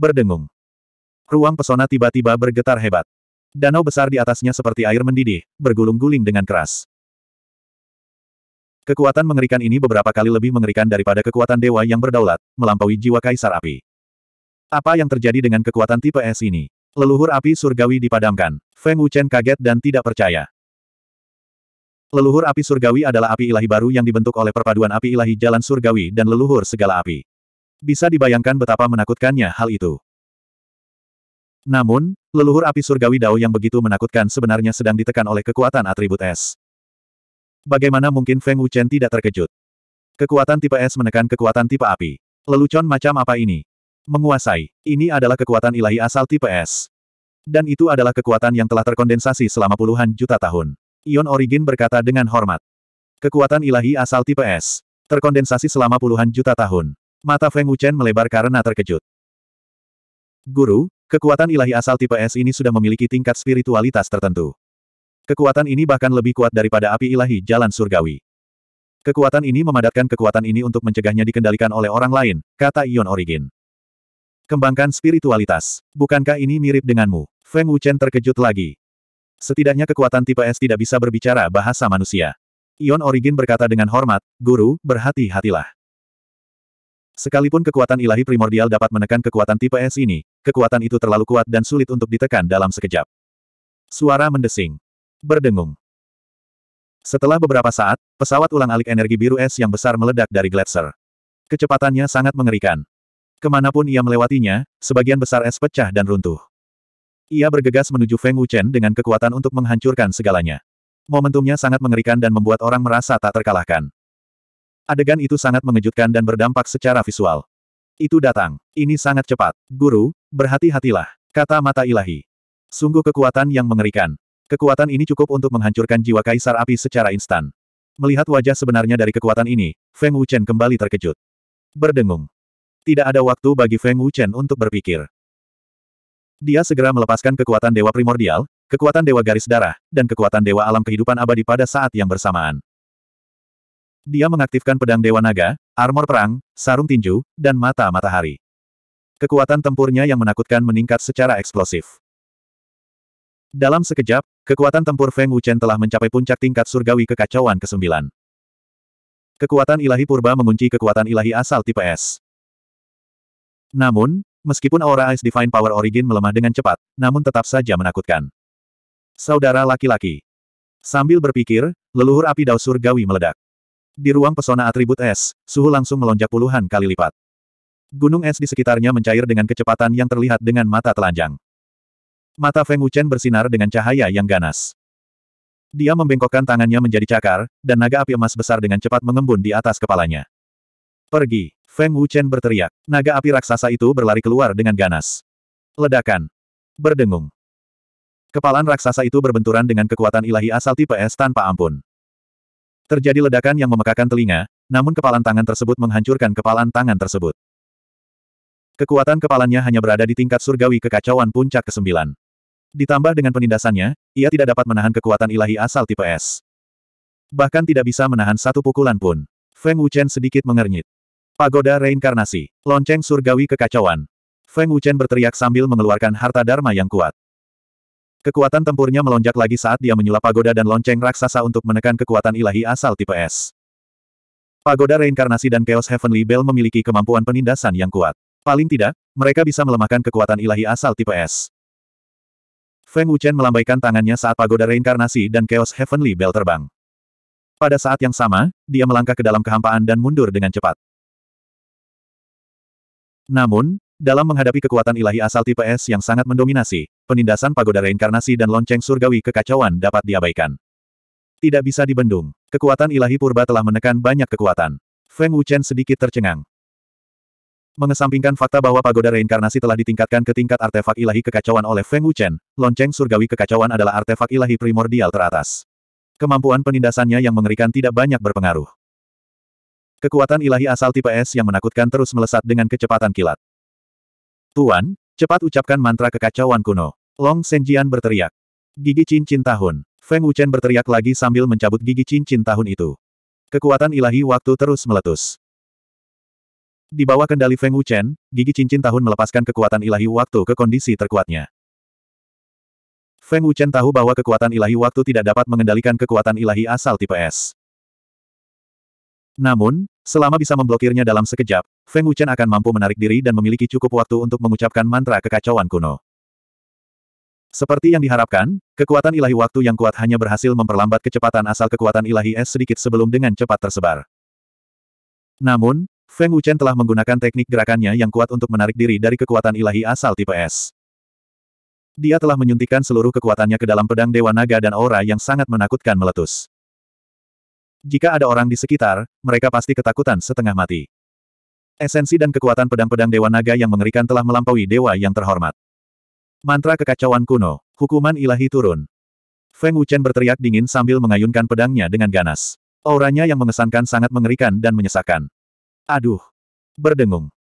berdengung. Ruang pesona tiba-tiba bergetar hebat. Danau besar di atasnya seperti air mendidih, bergulung-guling dengan keras. Kekuatan mengerikan ini beberapa kali lebih mengerikan daripada kekuatan dewa yang berdaulat, melampaui jiwa kaisar api. Apa yang terjadi dengan kekuatan tipe S ini? Leluhur api surgawi dipadamkan. Feng Wuchen kaget dan tidak percaya. Leluhur api surgawi adalah api ilahi baru yang dibentuk oleh perpaduan api ilahi jalan surgawi dan leluhur segala api. Bisa dibayangkan betapa menakutkannya hal itu. Namun, leluhur api surgawi Dao yang begitu menakutkan sebenarnya sedang ditekan oleh kekuatan atribut es. Bagaimana mungkin Feng Wuchen tidak terkejut? Kekuatan tipe es menekan kekuatan tipe api. Lelucon macam apa ini? Menguasai. Ini adalah kekuatan ilahi asal tipe es. Dan itu adalah kekuatan yang telah terkondensasi selama puluhan juta tahun. Ion Origin berkata dengan hormat. Kekuatan ilahi asal tipe es. Terkondensasi selama puluhan juta tahun. Mata Feng Wuchen melebar karena terkejut. Guru, kekuatan ilahi asal tipe S ini sudah memiliki tingkat spiritualitas tertentu. Kekuatan ini bahkan lebih kuat daripada api ilahi jalan surgawi. Kekuatan ini memadatkan kekuatan ini untuk mencegahnya dikendalikan oleh orang lain, kata Ion Origin. Kembangkan spiritualitas. Bukankah ini mirip denganmu? Feng Wuchen terkejut lagi. Setidaknya kekuatan tipe S tidak bisa berbicara bahasa manusia. Ion Origin berkata dengan hormat, Guru, berhati-hatilah. Sekalipun kekuatan ilahi primordial dapat menekan kekuatan tipe es ini, kekuatan itu terlalu kuat dan sulit untuk ditekan dalam sekejap. Suara mendesing. Berdengung. Setelah beberapa saat, pesawat ulang alik energi biru es yang besar meledak dari gletser. Kecepatannya sangat mengerikan. Kemanapun ia melewatinya, sebagian besar es pecah dan runtuh. Ia bergegas menuju Feng Wuchen dengan kekuatan untuk menghancurkan segalanya. Momentumnya sangat mengerikan dan membuat orang merasa tak terkalahkan. Adegan itu sangat mengejutkan dan berdampak secara visual. Itu datang. Ini sangat cepat. Guru, berhati-hatilah. Kata mata ilahi. Sungguh kekuatan yang mengerikan. Kekuatan ini cukup untuk menghancurkan jiwa Kaisar Api secara instan. Melihat wajah sebenarnya dari kekuatan ini, Feng Wuchen kembali terkejut. Berdengung. Tidak ada waktu bagi Feng Wuchen untuk berpikir. Dia segera melepaskan kekuatan Dewa Primordial, kekuatan Dewa Garis Darah, dan kekuatan Dewa Alam Kehidupan Abadi pada saat yang bersamaan. Dia mengaktifkan pedang Dewa Naga, armor perang, sarung tinju, dan mata matahari. Kekuatan tempurnya yang menakutkan meningkat secara eksplosif. Dalam sekejap, kekuatan tempur Feng Wuchen telah mencapai puncak tingkat surgawi kekacauan ke-9. Kekuatan ilahi purba mengunci kekuatan ilahi asal tipe S. Namun, meskipun aura Ice Divine Power Origin melemah dengan cepat, namun tetap saja menakutkan. Saudara laki-laki. Sambil berpikir, leluhur api Dao Surgawi meledak. Di ruang pesona atribut es, suhu langsung melonjak puluhan kali lipat. Gunung es di sekitarnya mencair dengan kecepatan yang terlihat dengan mata telanjang. Mata Feng Wuchen bersinar dengan cahaya yang ganas. Dia membengkokkan tangannya menjadi cakar, dan naga api emas besar dengan cepat mengembun di atas kepalanya. Pergi! Feng Wuchen berteriak. Naga api raksasa itu berlari keluar dengan ganas. Ledakan. Berdengung. Kepalan raksasa itu berbenturan dengan kekuatan ilahi asal tipe es tanpa ampun. Terjadi ledakan yang memekakan telinga, namun kepalan tangan tersebut menghancurkan kepalan tangan tersebut. Kekuatan kepalannya hanya berada di tingkat surgawi kekacauan puncak ke-9. Ditambah dengan penindasannya, ia tidak dapat menahan kekuatan ilahi asal tipe S. Bahkan tidak bisa menahan satu pukulan pun. Feng Wuchen sedikit mengernyit. Pagoda reinkarnasi. Lonceng surgawi kekacauan. Feng Wuchen berteriak sambil mengeluarkan harta dharma yang kuat. Kekuatan tempurnya melonjak lagi saat dia menyulap pagoda dan lonceng raksasa untuk menekan kekuatan ilahi asal tipe S. Pagoda reinkarnasi dan Chaos Heavenly Bell memiliki kemampuan penindasan yang kuat. Paling tidak, mereka bisa melemahkan kekuatan ilahi asal tipe S. Feng Wuchen melambaikan tangannya saat pagoda reinkarnasi dan Chaos Heavenly Bell terbang. Pada saat yang sama, dia melangkah ke dalam kehampaan dan mundur dengan cepat. Namun, dalam menghadapi kekuatan ilahi asal tipe S yang sangat mendominasi, penindasan pagoda reinkarnasi dan lonceng surgawi kekacauan dapat diabaikan. Tidak bisa dibendung. Kekuatan ilahi purba telah menekan banyak kekuatan. Feng Wuchen sedikit tercengang. Mengesampingkan fakta bahwa pagoda reinkarnasi telah ditingkatkan ke tingkat artefak ilahi kekacauan oleh Feng Wuchen, lonceng surgawi kekacauan adalah artefak ilahi primordial teratas. Kemampuan penindasannya yang mengerikan tidak banyak berpengaruh. Kekuatan ilahi asal tipe S yang menakutkan terus melesat dengan kecepatan kilat. Tuan, cepat ucapkan mantra kekacauan kuno. Long Senjian berteriak. Gigi cincin tahun. Feng Wuchen berteriak lagi sambil mencabut gigi cincin tahun itu. Kekuatan ilahi waktu terus meletus. Di bawah kendali Feng Wuchen, gigi cincin tahun melepaskan kekuatan ilahi waktu ke kondisi terkuatnya. Feng Wuchen tahu bahwa kekuatan ilahi waktu tidak dapat mengendalikan kekuatan ilahi asal tipe S. Namun, Selama bisa memblokirnya dalam sekejap, Feng Wuchen akan mampu menarik diri dan memiliki cukup waktu untuk mengucapkan mantra kekacauan kuno. Seperti yang diharapkan, kekuatan ilahi waktu yang kuat hanya berhasil memperlambat kecepatan asal kekuatan ilahi es sedikit sebelum dengan cepat tersebar. Namun, Feng Wuchen telah menggunakan teknik gerakannya yang kuat untuk menarik diri dari kekuatan ilahi asal tipe es. Dia telah menyuntikkan seluruh kekuatannya ke dalam pedang Dewa Naga dan aura yang sangat menakutkan meletus. Jika ada orang di sekitar, mereka pasti ketakutan setengah mati. Esensi dan kekuatan pedang-pedang Dewa Naga yang mengerikan telah melampaui Dewa yang terhormat. Mantra kekacauan kuno, hukuman ilahi turun. Feng Wuchen berteriak dingin sambil mengayunkan pedangnya dengan ganas. Auranya yang mengesankan sangat mengerikan dan menyesakkan. Aduh! Berdengung.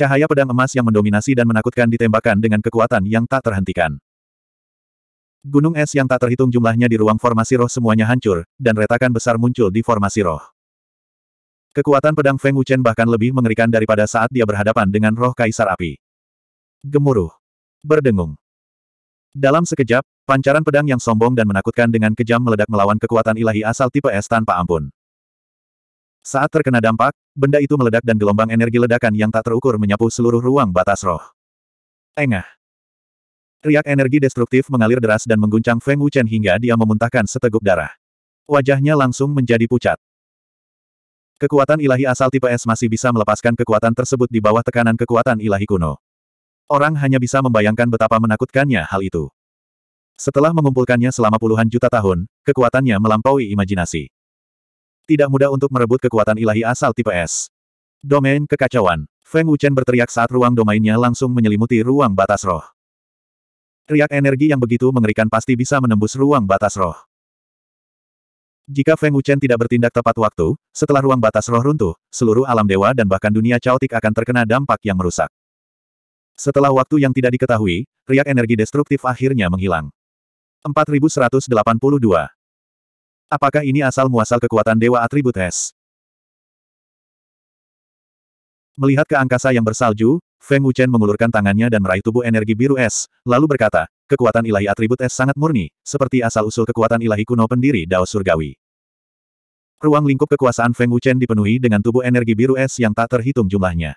Cahaya pedang emas yang mendominasi dan menakutkan ditembakkan dengan kekuatan yang tak terhentikan. Gunung es yang tak terhitung jumlahnya di ruang formasi roh semuanya hancur, dan retakan besar muncul di formasi roh. Kekuatan pedang Feng Wuchen bahkan lebih mengerikan daripada saat dia berhadapan dengan roh kaisar api. Gemuruh. Berdengung. Dalam sekejap, pancaran pedang yang sombong dan menakutkan dengan kejam meledak melawan kekuatan ilahi asal tipe es tanpa ampun. Saat terkena dampak, benda itu meledak dan gelombang energi ledakan yang tak terukur menyapu seluruh ruang batas roh. Engah. Riak energi destruktif mengalir deras dan mengguncang Feng Wuchen hingga dia memuntahkan seteguk darah. Wajahnya langsung menjadi pucat. Kekuatan ilahi asal tipe S masih bisa melepaskan kekuatan tersebut di bawah tekanan kekuatan ilahi kuno. Orang hanya bisa membayangkan betapa menakutkannya hal itu. Setelah mengumpulkannya selama puluhan juta tahun, kekuatannya melampaui imajinasi. Tidak mudah untuk merebut kekuatan ilahi asal tipe S. Domain kekacauan. Feng Wuchen berteriak saat ruang domainnya langsung menyelimuti ruang batas roh. Riak energi yang begitu mengerikan pasti bisa menembus ruang batas roh. Jika Feng Wuchen tidak bertindak tepat waktu, setelah ruang batas roh runtuh, seluruh alam dewa dan bahkan dunia caotik akan terkena dampak yang merusak. Setelah waktu yang tidak diketahui, riak energi destruktif akhirnya menghilang. 4182. Apakah ini asal-muasal kekuatan Dewa Atribut Es? Melihat ke angkasa yang bersalju, Feng Wuchen mengulurkan tangannya dan meraih tubuh energi biru es, lalu berkata, kekuatan ilahi atribut es sangat murni, seperti asal-usul kekuatan ilahi kuno pendiri Dao Surgawi. Ruang lingkup kekuasaan Feng Wuchen dipenuhi dengan tubuh energi biru es yang tak terhitung jumlahnya.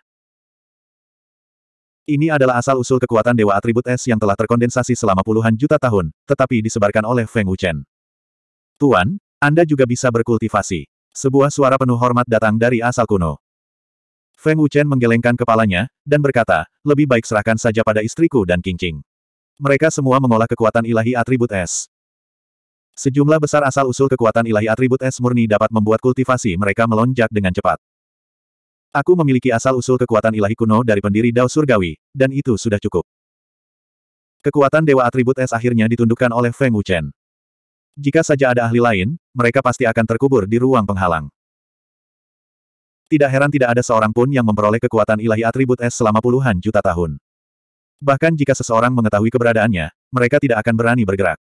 Ini adalah asal-usul kekuatan Dewa Atribut Es yang telah terkondensasi selama puluhan juta tahun, tetapi disebarkan oleh Feng Wuchen. Tuan, Anda juga bisa berkultivasi. Sebuah suara penuh hormat datang dari asal kuno. Feng Wuchen menggelengkan kepalanya, dan berkata, lebih baik serahkan saja pada istriku dan Qingqing. Mereka semua mengolah kekuatan ilahi atribut es. Sejumlah besar asal-usul kekuatan ilahi atribut es murni dapat membuat kultivasi mereka melonjak dengan cepat. Aku memiliki asal-usul kekuatan ilahi kuno dari pendiri Dao Surgawi, dan itu sudah cukup. Kekuatan Dewa Atribut Es akhirnya ditundukkan oleh Feng Wuchen. Jika saja ada ahli lain, mereka pasti akan terkubur di ruang penghalang. Tidak heran tidak ada seorang pun yang memperoleh kekuatan ilahi atribut es selama puluhan juta tahun. Bahkan jika seseorang mengetahui keberadaannya, mereka tidak akan berani bergerak.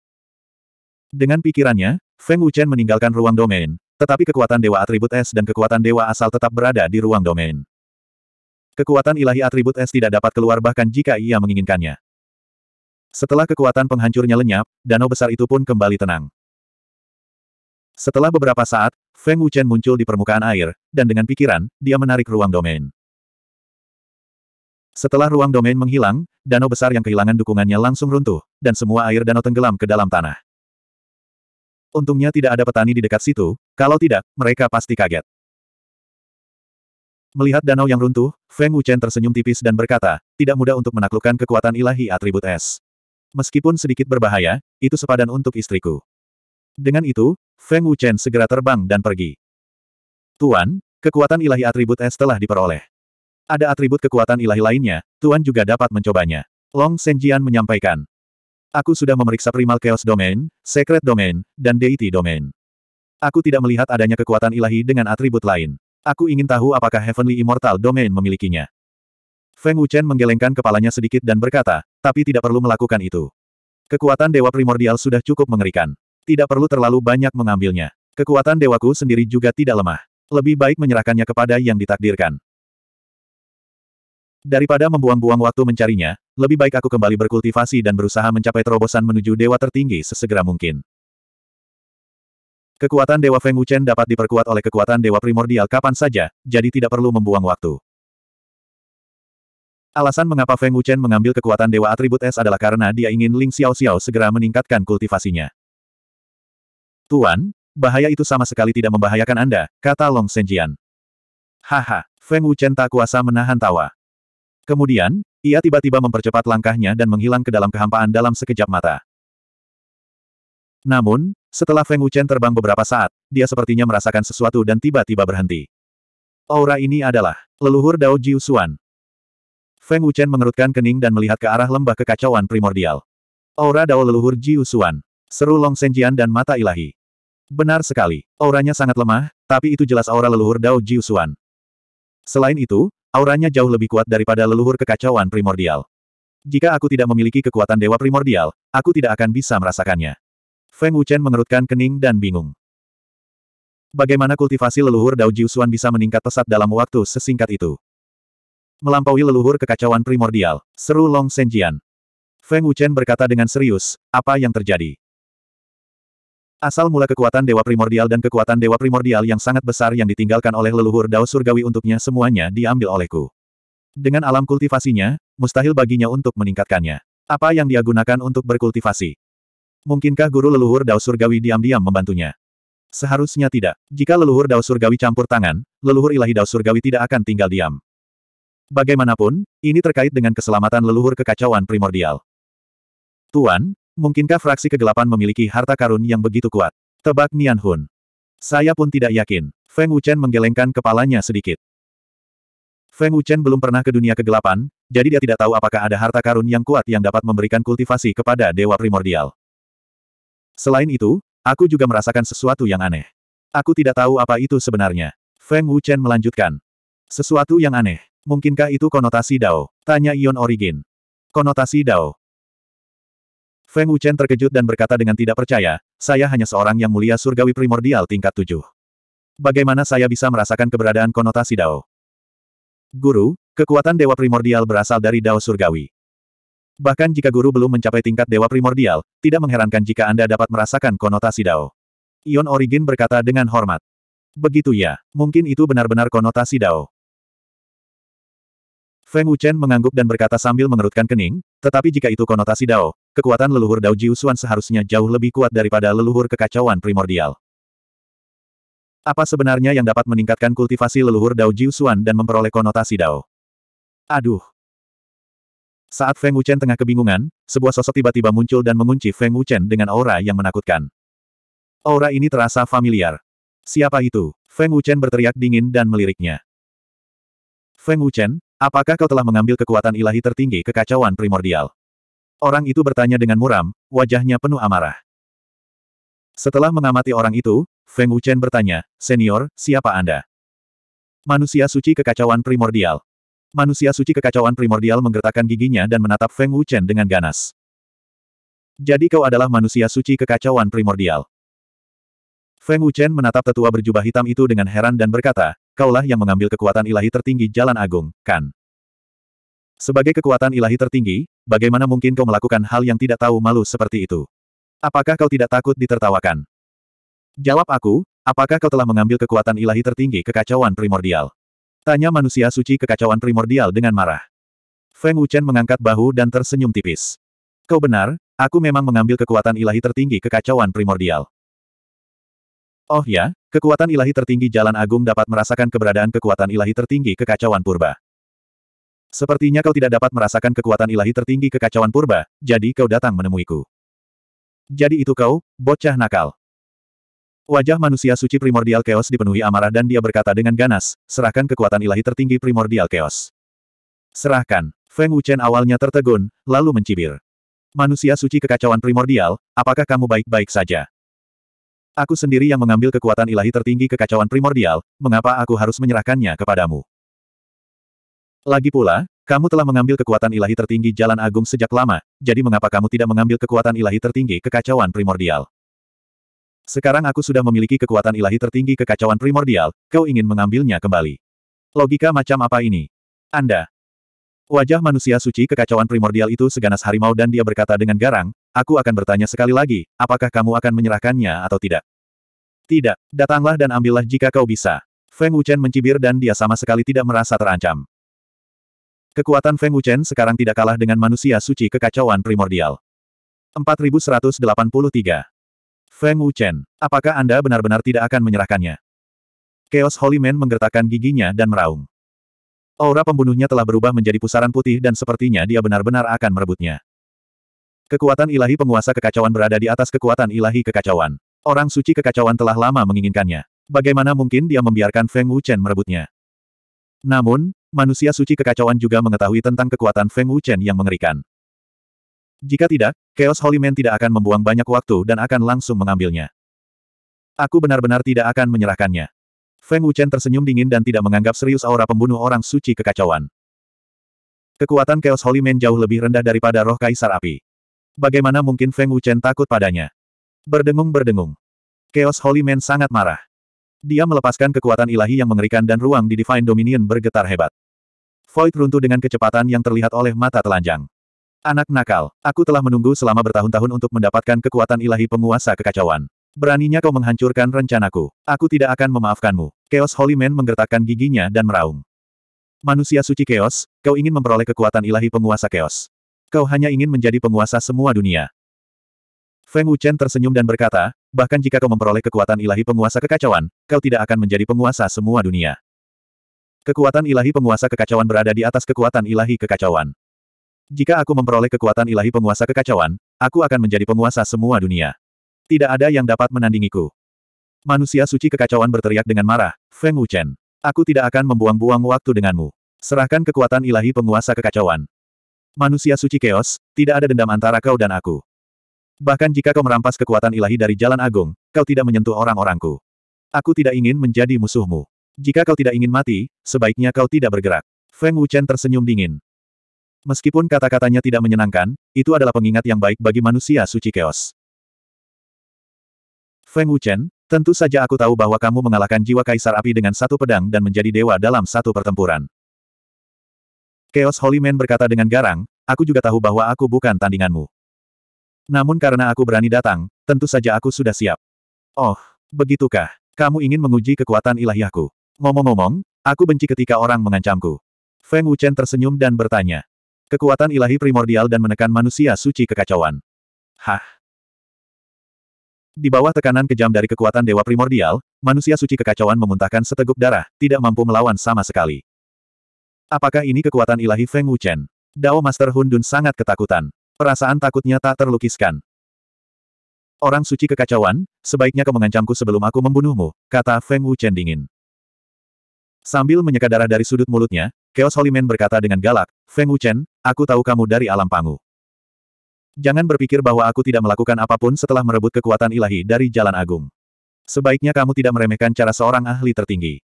Dengan pikirannya, Feng Wuchen meninggalkan ruang domain, tetapi kekuatan dewa atribut es dan kekuatan dewa asal tetap berada di ruang domain. Kekuatan ilahi atribut es tidak dapat keluar bahkan jika ia menginginkannya. Setelah kekuatan penghancurnya lenyap, danau besar itu pun kembali tenang. Setelah beberapa saat, Feng Wuchen muncul di permukaan air, dan dengan pikiran, dia menarik ruang domain. Setelah ruang domain menghilang, danau besar yang kehilangan dukungannya langsung runtuh, dan semua air danau tenggelam ke dalam tanah. Untungnya tidak ada petani di dekat situ, kalau tidak, mereka pasti kaget. Melihat danau yang runtuh, Feng Wuchen tersenyum tipis dan berkata, tidak mudah untuk menaklukkan kekuatan ilahi atribut es. Meskipun sedikit berbahaya, itu sepadan untuk istriku. Dengan itu, Feng Wuchen segera terbang dan pergi. Tuan, kekuatan ilahi atribut es telah diperoleh. Ada atribut kekuatan ilahi lainnya, Tuan juga dapat mencobanya. Long Senjian menyampaikan. Aku sudah memeriksa Primal Chaos Domain, Secret Domain, dan Deity Domain. Aku tidak melihat adanya kekuatan ilahi dengan atribut lain. Aku ingin tahu apakah Heavenly Immortal Domain memilikinya. Feng Wuchen menggelengkan kepalanya sedikit dan berkata, tapi tidak perlu melakukan itu. Kekuatan Dewa Primordial sudah cukup mengerikan. Tidak perlu terlalu banyak mengambilnya. Kekuatan dewaku sendiri juga tidak lemah. Lebih baik menyerahkannya kepada yang ditakdirkan. Daripada membuang-buang waktu mencarinya, lebih baik aku kembali berkultivasi dan berusaha mencapai terobosan menuju dewa tertinggi sesegera mungkin. Kekuatan Dewa Feng Wuchen dapat diperkuat oleh kekuatan Dewa Primordial kapan saja, jadi tidak perlu membuang waktu. Alasan mengapa Feng Wuchen mengambil kekuatan Dewa Atribut Es adalah karena dia ingin Ling Xiao Xiao segera meningkatkan kultivasinya. Tuan, bahaya itu sama sekali tidak membahayakan Anda, kata Long Senjian. Haha, Feng Wuchen tak kuasa menahan tawa. Kemudian, ia tiba-tiba mempercepat langkahnya dan menghilang ke dalam kehampaan dalam sekejap mata. Namun, setelah Feng Wuchen terbang beberapa saat, dia sepertinya merasakan sesuatu dan tiba-tiba berhenti. Aura ini adalah leluhur Dao Jiusuan. Feng Wuchen mengerutkan kening dan melihat ke arah lembah kekacauan primordial. Aura Dao leluhur Jiusuan, Seru Long Senjian dan mata ilahi. Benar sekali. Auranya sangat lemah, tapi itu jelas aura leluhur Dao Jiusuan. Selain itu, auranya jauh lebih kuat daripada leluhur kekacauan primordial. Jika aku tidak memiliki kekuatan dewa primordial, aku tidak akan bisa merasakannya. Feng Wuchen mengerutkan kening dan bingung. Bagaimana kultivasi leluhur Dao Jiusuan bisa meningkat pesat dalam waktu sesingkat itu? Melampaui leluhur kekacauan primordial, seru Long Senjian. Feng Wuchen berkata dengan serius, apa yang terjadi? Asal mula kekuatan Dewa Primordial dan kekuatan Dewa Primordial yang sangat besar yang ditinggalkan oleh leluhur Dao Surgawi untuknya semuanya diambil olehku. Dengan alam kultivasinya, mustahil baginya untuk meningkatkannya. Apa yang dia gunakan untuk berkultivasi? Mungkinkah guru leluhur Dao Surgawi diam-diam membantunya? Seharusnya tidak. Jika leluhur Dao Surgawi campur tangan, leluhur ilahi Dao Surgawi tidak akan tinggal diam. Bagaimanapun, ini terkait dengan keselamatan leluhur kekacauan primordial. Tuan, Mungkinkah fraksi kegelapan memiliki harta karun yang begitu kuat? Tebak Nian Hun. Saya pun tidak yakin. Feng Wuchen menggelengkan kepalanya sedikit. Feng Wuchen belum pernah ke dunia kegelapan, jadi dia tidak tahu apakah ada harta karun yang kuat yang dapat memberikan kultivasi kepada dewa primordial. Selain itu, aku juga merasakan sesuatu yang aneh. Aku tidak tahu apa itu sebenarnya. Feng Wuchen melanjutkan. Sesuatu yang aneh. Mungkinkah itu konotasi Dao? Tanya Ion Origin. Konotasi Dao. Feng Wuchen terkejut dan berkata dengan tidak percaya, saya hanya seorang yang mulia surgawi primordial tingkat tujuh. Bagaimana saya bisa merasakan keberadaan konotasi Dao? Guru, kekuatan Dewa Primordial berasal dari Dao Surgawi. Bahkan jika guru belum mencapai tingkat Dewa Primordial, tidak mengherankan jika Anda dapat merasakan konotasi Dao. Ion Origin berkata dengan hormat. Begitu ya, mungkin itu benar-benar konotasi Dao. Feng Wuchen mengangguk dan berkata sambil mengerutkan kening, tetapi jika itu konotasi Dao, kekuatan leluhur Dao Jiusuan seharusnya jauh lebih kuat daripada leluhur kekacauan primordial. Apa sebenarnya yang dapat meningkatkan kultivasi leluhur Dao Jiusuan dan memperoleh konotasi Dao? Aduh. Saat Feng Wuchen tengah kebingungan, sebuah sosok tiba-tiba muncul dan mengunci Feng Wuchen dengan aura yang menakutkan. Aura ini terasa familiar. Siapa itu? Feng Wuchen berteriak dingin dan meliriknya. Feng Wuchen, apakah kau telah mengambil kekuatan ilahi tertinggi kekacauan primordial? Orang itu bertanya dengan muram, wajahnya penuh amarah. Setelah mengamati orang itu, Feng Wuchen bertanya, Senior, siapa Anda? Manusia suci kekacauan primordial. Manusia suci kekacauan primordial menggertakkan giginya dan menatap Feng Wuchen dengan ganas. Jadi kau adalah manusia suci kekacauan primordial. Feng Wuchen menatap tetua berjubah hitam itu dengan heran dan berkata, kaulah yang mengambil kekuatan ilahi tertinggi Jalan Agung, kan? Sebagai kekuatan ilahi tertinggi, bagaimana mungkin kau melakukan hal yang tidak tahu malu seperti itu? Apakah kau tidak takut ditertawakan? Jawab aku, apakah kau telah mengambil kekuatan ilahi tertinggi kekacauan primordial? Tanya manusia suci kekacauan primordial dengan marah. Feng Wuchen mengangkat bahu dan tersenyum tipis. Kau benar, aku memang mengambil kekuatan ilahi tertinggi kekacauan primordial. Oh ya, kekuatan ilahi tertinggi Jalan Agung dapat merasakan keberadaan kekuatan ilahi tertinggi kekacauan purba. Sepertinya kau tidak dapat merasakan kekuatan ilahi tertinggi kekacauan purba, jadi kau datang menemuiku. Jadi itu kau, bocah nakal. Wajah manusia suci primordial chaos dipenuhi amarah dan dia berkata dengan ganas, serahkan kekuatan ilahi tertinggi primordial chaos. Serahkan. Feng Wuchen awalnya tertegun, lalu mencibir. Manusia suci kekacauan primordial, apakah kamu baik-baik saja? Aku sendiri yang mengambil kekuatan ilahi tertinggi kekacauan primordial, mengapa aku harus menyerahkannya kepadamu? Lagi pula, kamu telah mengambil kekuatan ilahi tertinggi jalan agung sejak lama, jadi mengapa kamu tidak mengambil kekuatan ilahi tertinggi kekacauan primordial? Sekarang aku sudah memiliki kekuatan ilahi tertinggi kekacauan primordial, kau ingin mengambilnya kembali. Logika macam apa ini? Anda. Wajah manusia suci kekacauan primordial itu seganas harimau dan dia berkata dengan garang, aku akan bertanya sekali lagi, apakah kamu akan menyerahkannya atau tidak? Tidak, datanglah dan ambillah jika kau bisa. Feng Wuchen mencibir dan dia sama sekali tidak merasa terancam. Kekuatan Feng Wuchen sekarang tidak kalah dengan manusia suci kekacauan primordial. 4183. Feng Wuchen, apakah Anda benar-benar tidak akan menyerahkannya? Chaos Holy Man menggertakkan giginya dan meraung. Aura pembunuhnya telah berubah menjadi pusaran putih dan sepertinya dia benar-benar akan merebutnya. Kekuatan ilahi penguasa kekacauan berada di atas kekuatan ilahi kekacauan. Orang suci kekacauan telah lama menginginkannya. Bagaimana mungkin dia membiarkan Feng Wuchen merebutnya? Namun, Manusia suci kekacauan juga mengetahui tentang kekuatan Feng Wuchen yang mengerikan. Jika tidak, Chaos Holy Man tidak akan membuang banyak waktu dan akan langsung mengambilnya. Aku benar-benar tidak akan menyerahkannya. Feng Wuchen tersenyum dingin dan tidak menganggap serius aura pembunuh orang suci kekacauan. Kekuatan Chaos Holy Man jauh lebih rendah daripada roh kaisar api. Bagaimana mungkin Feng Wuchen takut padanya? Berdengung-berdengung. Chaos Holy Man sangat marah. Dia melepaskan kekuatan ilahi yang mengerikan dan ruang di Divine Dominion bergetar hebat. Void runtuh dengan kecepatan yang terlihat oleh mata telanjang. Anak nakal, aku telah menunggu selama bertahun-tahun untuk mendapatkan kekuatan ilahi penguasa kekacauan. Beraninya kau menghancurkan rencanaku. Aku tidak akan memaafkanmu. Chaos Holy Man menggertakkan giginya dan meraung. Manusia suci chaos, kau ingin memperoleh kekuatan ilahi penguasa chaos. Kau hanya ingin menjadi penguasa semua dunia. Feng Wuchen tersenyum dan berkata, bahkan jika kau memperoleh kekuatan ilahi penguasa kekacauan, kau tidak akan menjadi penguasa semua dunia. Kekuatan ilahi penguasa kekacauan berada di atas kekuatan ilahi kekacauan. Jika aku memperoleh kekuatan ilahi penguasa kekacauan, aku akan menjadi penguasa semua dunia. Tidak ada yang dapat menandingiku. Manusia suci kekacauan berteriak dengan marah, Feng Wuchen. Aku tidak akan membuang-buang waktu denganmu. Serahkan kekuatan ilahi penguasa kekacauan. Manusia suci keos, tidak ada dendam antara kau dan aku. Bahkan jika kau merampas kekuatan ilahi dari jalan agung, kau tidak menyentuh orang-orangku. Aku tidak ingin menjadi musuhmu. Jika kau tidak ingin mati, sebaiknya kau tidak bergerak. Feng Wuchen tersenyum dingin. Meskipun kata-katanya tidak menyenangkan, itu adalah pengingat yang baik bagi manusia suci keos. Feng Wuchen, tentu saja aku tahu bahwa kamu mengalahkan jiwa kaisar api dengan satu pedang dan menjadi dewa dalam satu pertempuran. Chaos Holy Man berkata dengan garang, aku juga tahu bahwa aku bukan tandinganmu. Namun karena aku berani datang, tentu saja aku sudah siap. Oh, begitukah? Kamu ingin menguji kekuatan ilahiyahku? Ngomong-ngomong, aku benci ketika orang mengancamku. Feng Wuchen tersenyum dan bertanya. Kekuatan ilahi primordial dan menekan manusia suci kekacauan. Hah? Di bawah tekanan kejam dari kekuatan dewa primordial, manusia suci kekacauan memuntahkan seteguk darah, tidak mampu melawan sama sekali. Apakah ini kekuatan ilahi Feng Wuchen? Dao Master Hundun sangat ketakutan. Perasaan takutnya tak terlukiskan. Orang suci kekacauan, sebaiknya kau mengancamku sebelum aku membunuhmu, kata Feng Wuchen dingin. Sambil menyeka darah dari sudut mulutnya, Chaos Holy Man berkata dengan galak, Feng Wuchen, aku tahu kamu dari alam pangu. Jangan berpikir bahwa aku tidak melakukan apapun setelah merebut kekuatan ilahi dari Jalan Agung. Sebaiknya kamu tidak meremehkan cara seorang ahli tertinggi.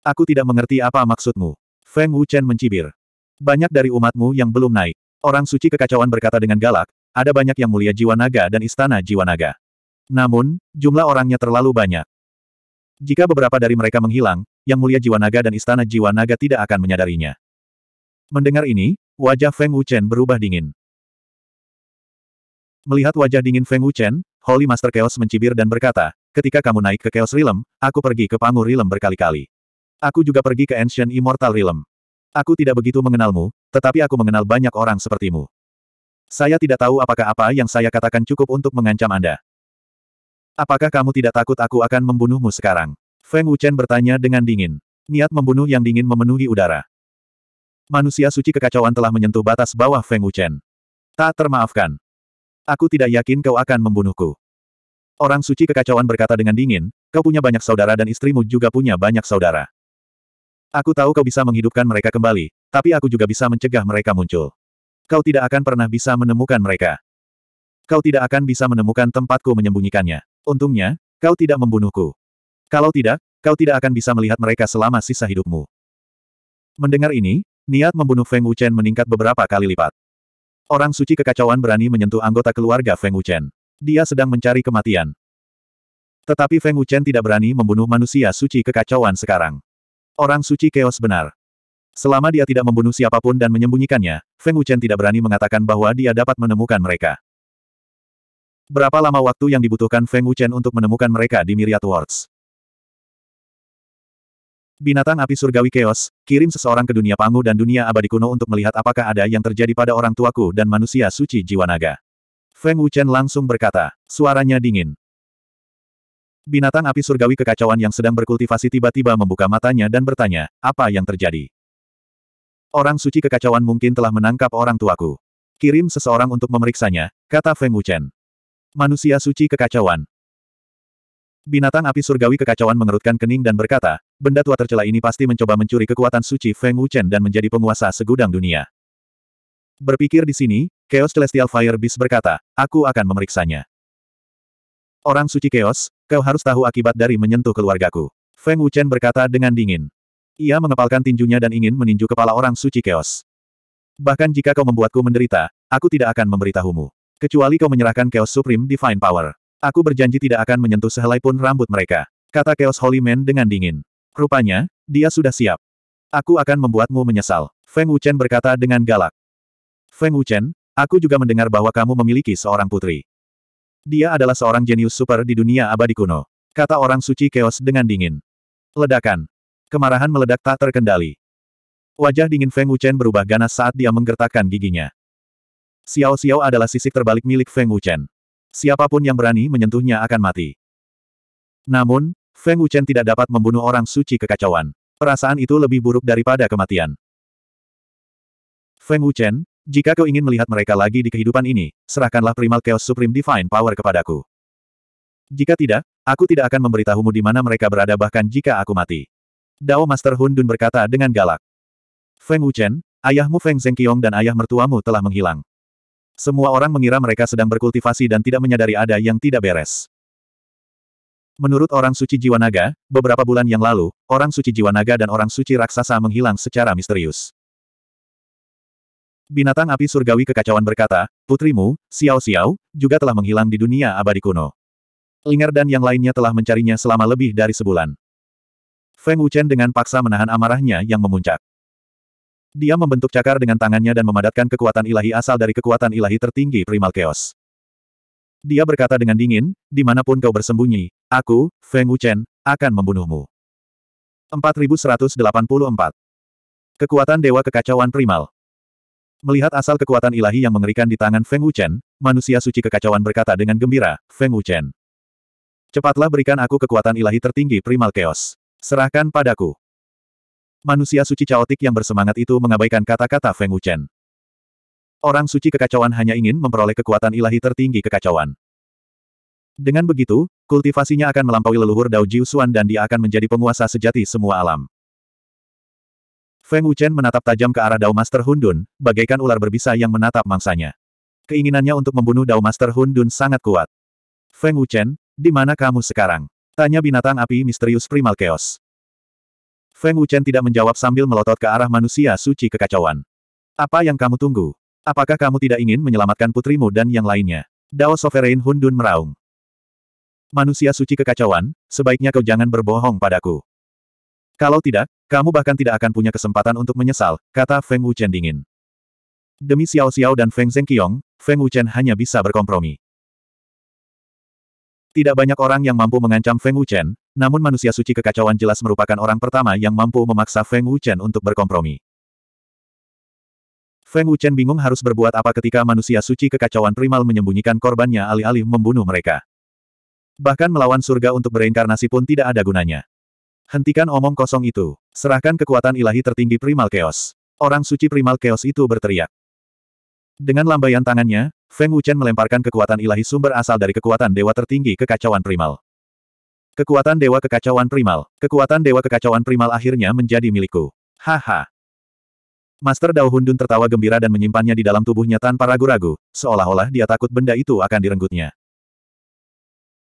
Aku tidak mengerti apa maksudmu. Feng Wuchen mencibir. Banyak dari umatmu yang belum naik. Orang suci kekacauan berkata dengan galak, ada banyak yang mulia jiwa naga dan istana jiwa naga. Namun, jumlah orangnya terlalu banyak. Jika beberapa dari mereka menghilang, yang mulia jiwa naga dan istana jiwa naga tidak akan menyadarinya. Mendengar ini, wajah Feng Wuchen berubah dingin. Melihat wajah dingin Feng Wuchen, Holy Master Chaos mencibir dan berkata, ketika kamu naik ke Chaos Realm, aku pergi ke Pangu Realm berkali-kali. Aku juga pergi ke Ancient Immortal Realm. Aku tidak begitu mengenalmu, tetapi aku mengenal banyak orang sepertimu. Saya tidak tahu apakah apa yang saya katakan cukup untuk mengancam Anda. Apakah kamu tidak takut aku akan membunuhmu sekarang? Feng Wuchen bertanya dengan dingin. Niat membunuh yang dingin memenuhi udara. Manusia suci kekacauan telah menyentuh batas bawah Feng Wuchen. Tak termaafkan. Aku tidak yakin kau akan membunuhku. Orang suci kekacauan berkata dengan dingin, kau punya banyak saudara dan istrimu juga punya banyak saudara. Aku tahu kau bisa menghidupkan mereka kembali, tapi aku juga bisa mencegah mereka muncul. Kau tidak akan pernah bisa menemukan mereka. Kau tidak akan bisa menemukan tempatku menyembunyikannya. Untungnya, kau tidak membunuhku. Kalau tidak, kau tidak akan bisa melihat mereka selama sisa hidupmu. Mendengar ini, niat membunuh Feng Wuchen meningkat beberapa kali lipat. Orang suci kekacauan berani menyentuh anggota keluarga Feng Wuchen. Dia sedang mencari kematian. Tetapi Feng Wuchen tidak berani membunuh manusia suci kekacauan sekarang. Orang suci keos benar. Selama dia tidak membunuh siapapun dan menyembunyikannya, Feng Wuchen tidak berani mengatakan bahwa dia dapat menemukan mereka. Berapa lama waktu yang dibutuhkan Feng Wuchen untuk menemukan mereka di Myriad Worlds? Binatang api surgawi keos, kirim seseorang ke dunia pangu dan dunia abadi kuno untuk melihat apakah ada yang terjadi pada orang tuaku dan manusia suci jiwa naga. Feng Wuchen langsung berkata, suaranya dingin. Binatang api surgawi kekacauan yang sedang berkultivasi tiba-tiba membuka matanya dan bertanya, apa yang terjadi? Orang suci kekacauan mungkin telah menangkap orang tuaku. Kirim seseorang untuk memeriksanya, kata Feng Wuchen. Manusia suci kekacauan. Binatang api surgawi kekacauan mengerutkan kening dan berkata, benda tua tercela ini pasti mencoba mencuri kekuatan suci Feng Wuchen dan menjadi penguasa segudang dunia. Berpikir di sini, Chaos Celestial Fire Beast berkata, aku akan memeriksanya. Orang suci Chaos, Kau harus tahu akibat dari menyentuh keluargaku. Feng Wuchen berkata dengan dingin. Ia mengepalkan tinjunya dan ingin meninju kepala orang suci keos. Bahkan jika kau membuatku menderita, aku tidak akan memberitahumu. Kecuali kau menyerahkan Chaos Supreme Divine Power. Aku berjanji tidak akan menyentuh sehelai pun rambut mereka. Kata Chaos Holy Man dengan dingin. Rupanya, dia sudah siap. Aku akan membuatmu menyesal. Feng Wuchen berkata dengan galak. Feng Wuchen, aku juga mendengar bahwa kamu memiliki seorang putri. Dia adalah seorang jenius super di dunia abadi kuno. Kata orang suci keos dengan dingin. Ledakan. Kemarahan meledak tak terkendali. Wajah dingin Feng Wuchen berubah ganas saat dia menggertakkan giginya. Xiao Xiao adalah sisik terbalik milik Feng Wuchen. Siapapun yang berani menyentuhnya akan mati. Namun, Feng Wuchen tidak dapat membunuh orang suci kekacauan. Perasaan itu lebih buruk daripada kematian. Feng Wuchen, jika kau ingin melihat mereka lagi di kehidupan ini, serahkanlah primal chaos supreme divine power kepadaku. Jika tidak, aku tidak akan memberitahumu di mana mereka berada bahkan jika aku mati. Dao Master Hun Dun berkata dengan galak. Feng Wuchen, ayahmu Feng Zhengqiong dan ayah mertuamu telah menghilang. Semua orang mengira mereka sedang berkultivasi dan tidak menyadari ada yang tidak beres. Menurut orang suci jiwa naga, beberapa bulan yang lalu, orang suci jiwa naga dan orang suci raksasa menghilang secara misterius. Binatang api surgawi kekacauan berkata, Putrimu, Xiao Xiao, juga telah menghilang di dunia abadi kuno. Linger dan yang lainnya telah mencarinya selama lebih dari sebulan. Feng Wuchen dengan paksa menahan amarahnya yang memuncak. Dia membentuk cakar dengan tangannya dan memadatkan kekuatan ilahi asal dari kekuatan ilahi tertinggi primal chaos. Dia berkata dengan dingin, dimanapun kau bersembunyi, aku, Feng Wuchen, akan membunuhmu. 4184 Kekuatan Dewa Kekacauan Primal Melihat asal kekuatan ilahi yang mengerikan di tangan Feng Wuchen, manusia suci kekacauan berkata dengan gembira, Feng Wuchen. Cepatlah berikan aku kekuatan ilahi tertinggi primal chaos. Serahkan padaku. Manusia suci caotik yang bersemangat itu mengabaikan kata-kata Feng Wuchen. Orang suci kekacauan hanya ingin memperoleh kekuatan ilahi tertinggi kekacauan. Dengan begitu, kultivasinya akan melampaui leluhur Dao Jiu dan dia akan menjadi penguasa sejati semua alam. Feng Wuchen menatap tajam ke arah Dao Master Hundun, bagaikan ular berbisa yang menatap mangsanya. Keinginannya untuk membunuh Dao Master Hundun sangat kuat. Feng Wuchen, di mana kamu sekarang? Tanya binatang api misterius primal chaos. Feng Wuchen tidak menjawab sambil melotot ke arah manusia suci kekacauan. Apa yang kamu tunggu? Apakah kamu tidak ingin menyelamatkan putrimu dan yang lainnya? Dao Sovereign Hundun meraung. Manusia suci kekacauan, sebaiknya kau jangan berbohong padaku. Kalau tidak, kamu bahkan tidak akan punya kesempatan untuk menyesal, kata Feng Wuchen dingin. Demi Xiao Xiao dan Feng Qiong, Feng Wuchen hanya bisa berkompromi. Tidak banyak orang yang mampu mengancam Feng Wuchen, namun manusia suci kekacauan jelas merupakan orang pertama yang mampu memaksa Feng Wuchen untuk berkompromi. Feng Wuchen bingung harus berbuat apa ketika manusia suci kekacauan primal menyembunyikan korbannya alih-alih membunuh mereka. Bahkan melawan surga untuk bereinkarnasi pun tidak ada gunanya. Hentikan omong kosong itu. Serahkan kekuatan ilahi tertinggi primal chaos. Orang suci primal chaos itu berteriak. Dengan lambaian tangannya, Feng Wuchen melemparkan kekuatan ilahi sumber asal dari kekuatan dewa tertinggi kekacauan primal. Kekuatan dewa kekacauan primal. Kekuatan dewa kekacauan primal akhirnya menjadi milikku. Haha. Master Dao Hundun tertawa gembira dan menyimpannya di dalam tubuhnya tanpa ragu-ragu, seolah-olah dia takut benda itu akan direnggutnya.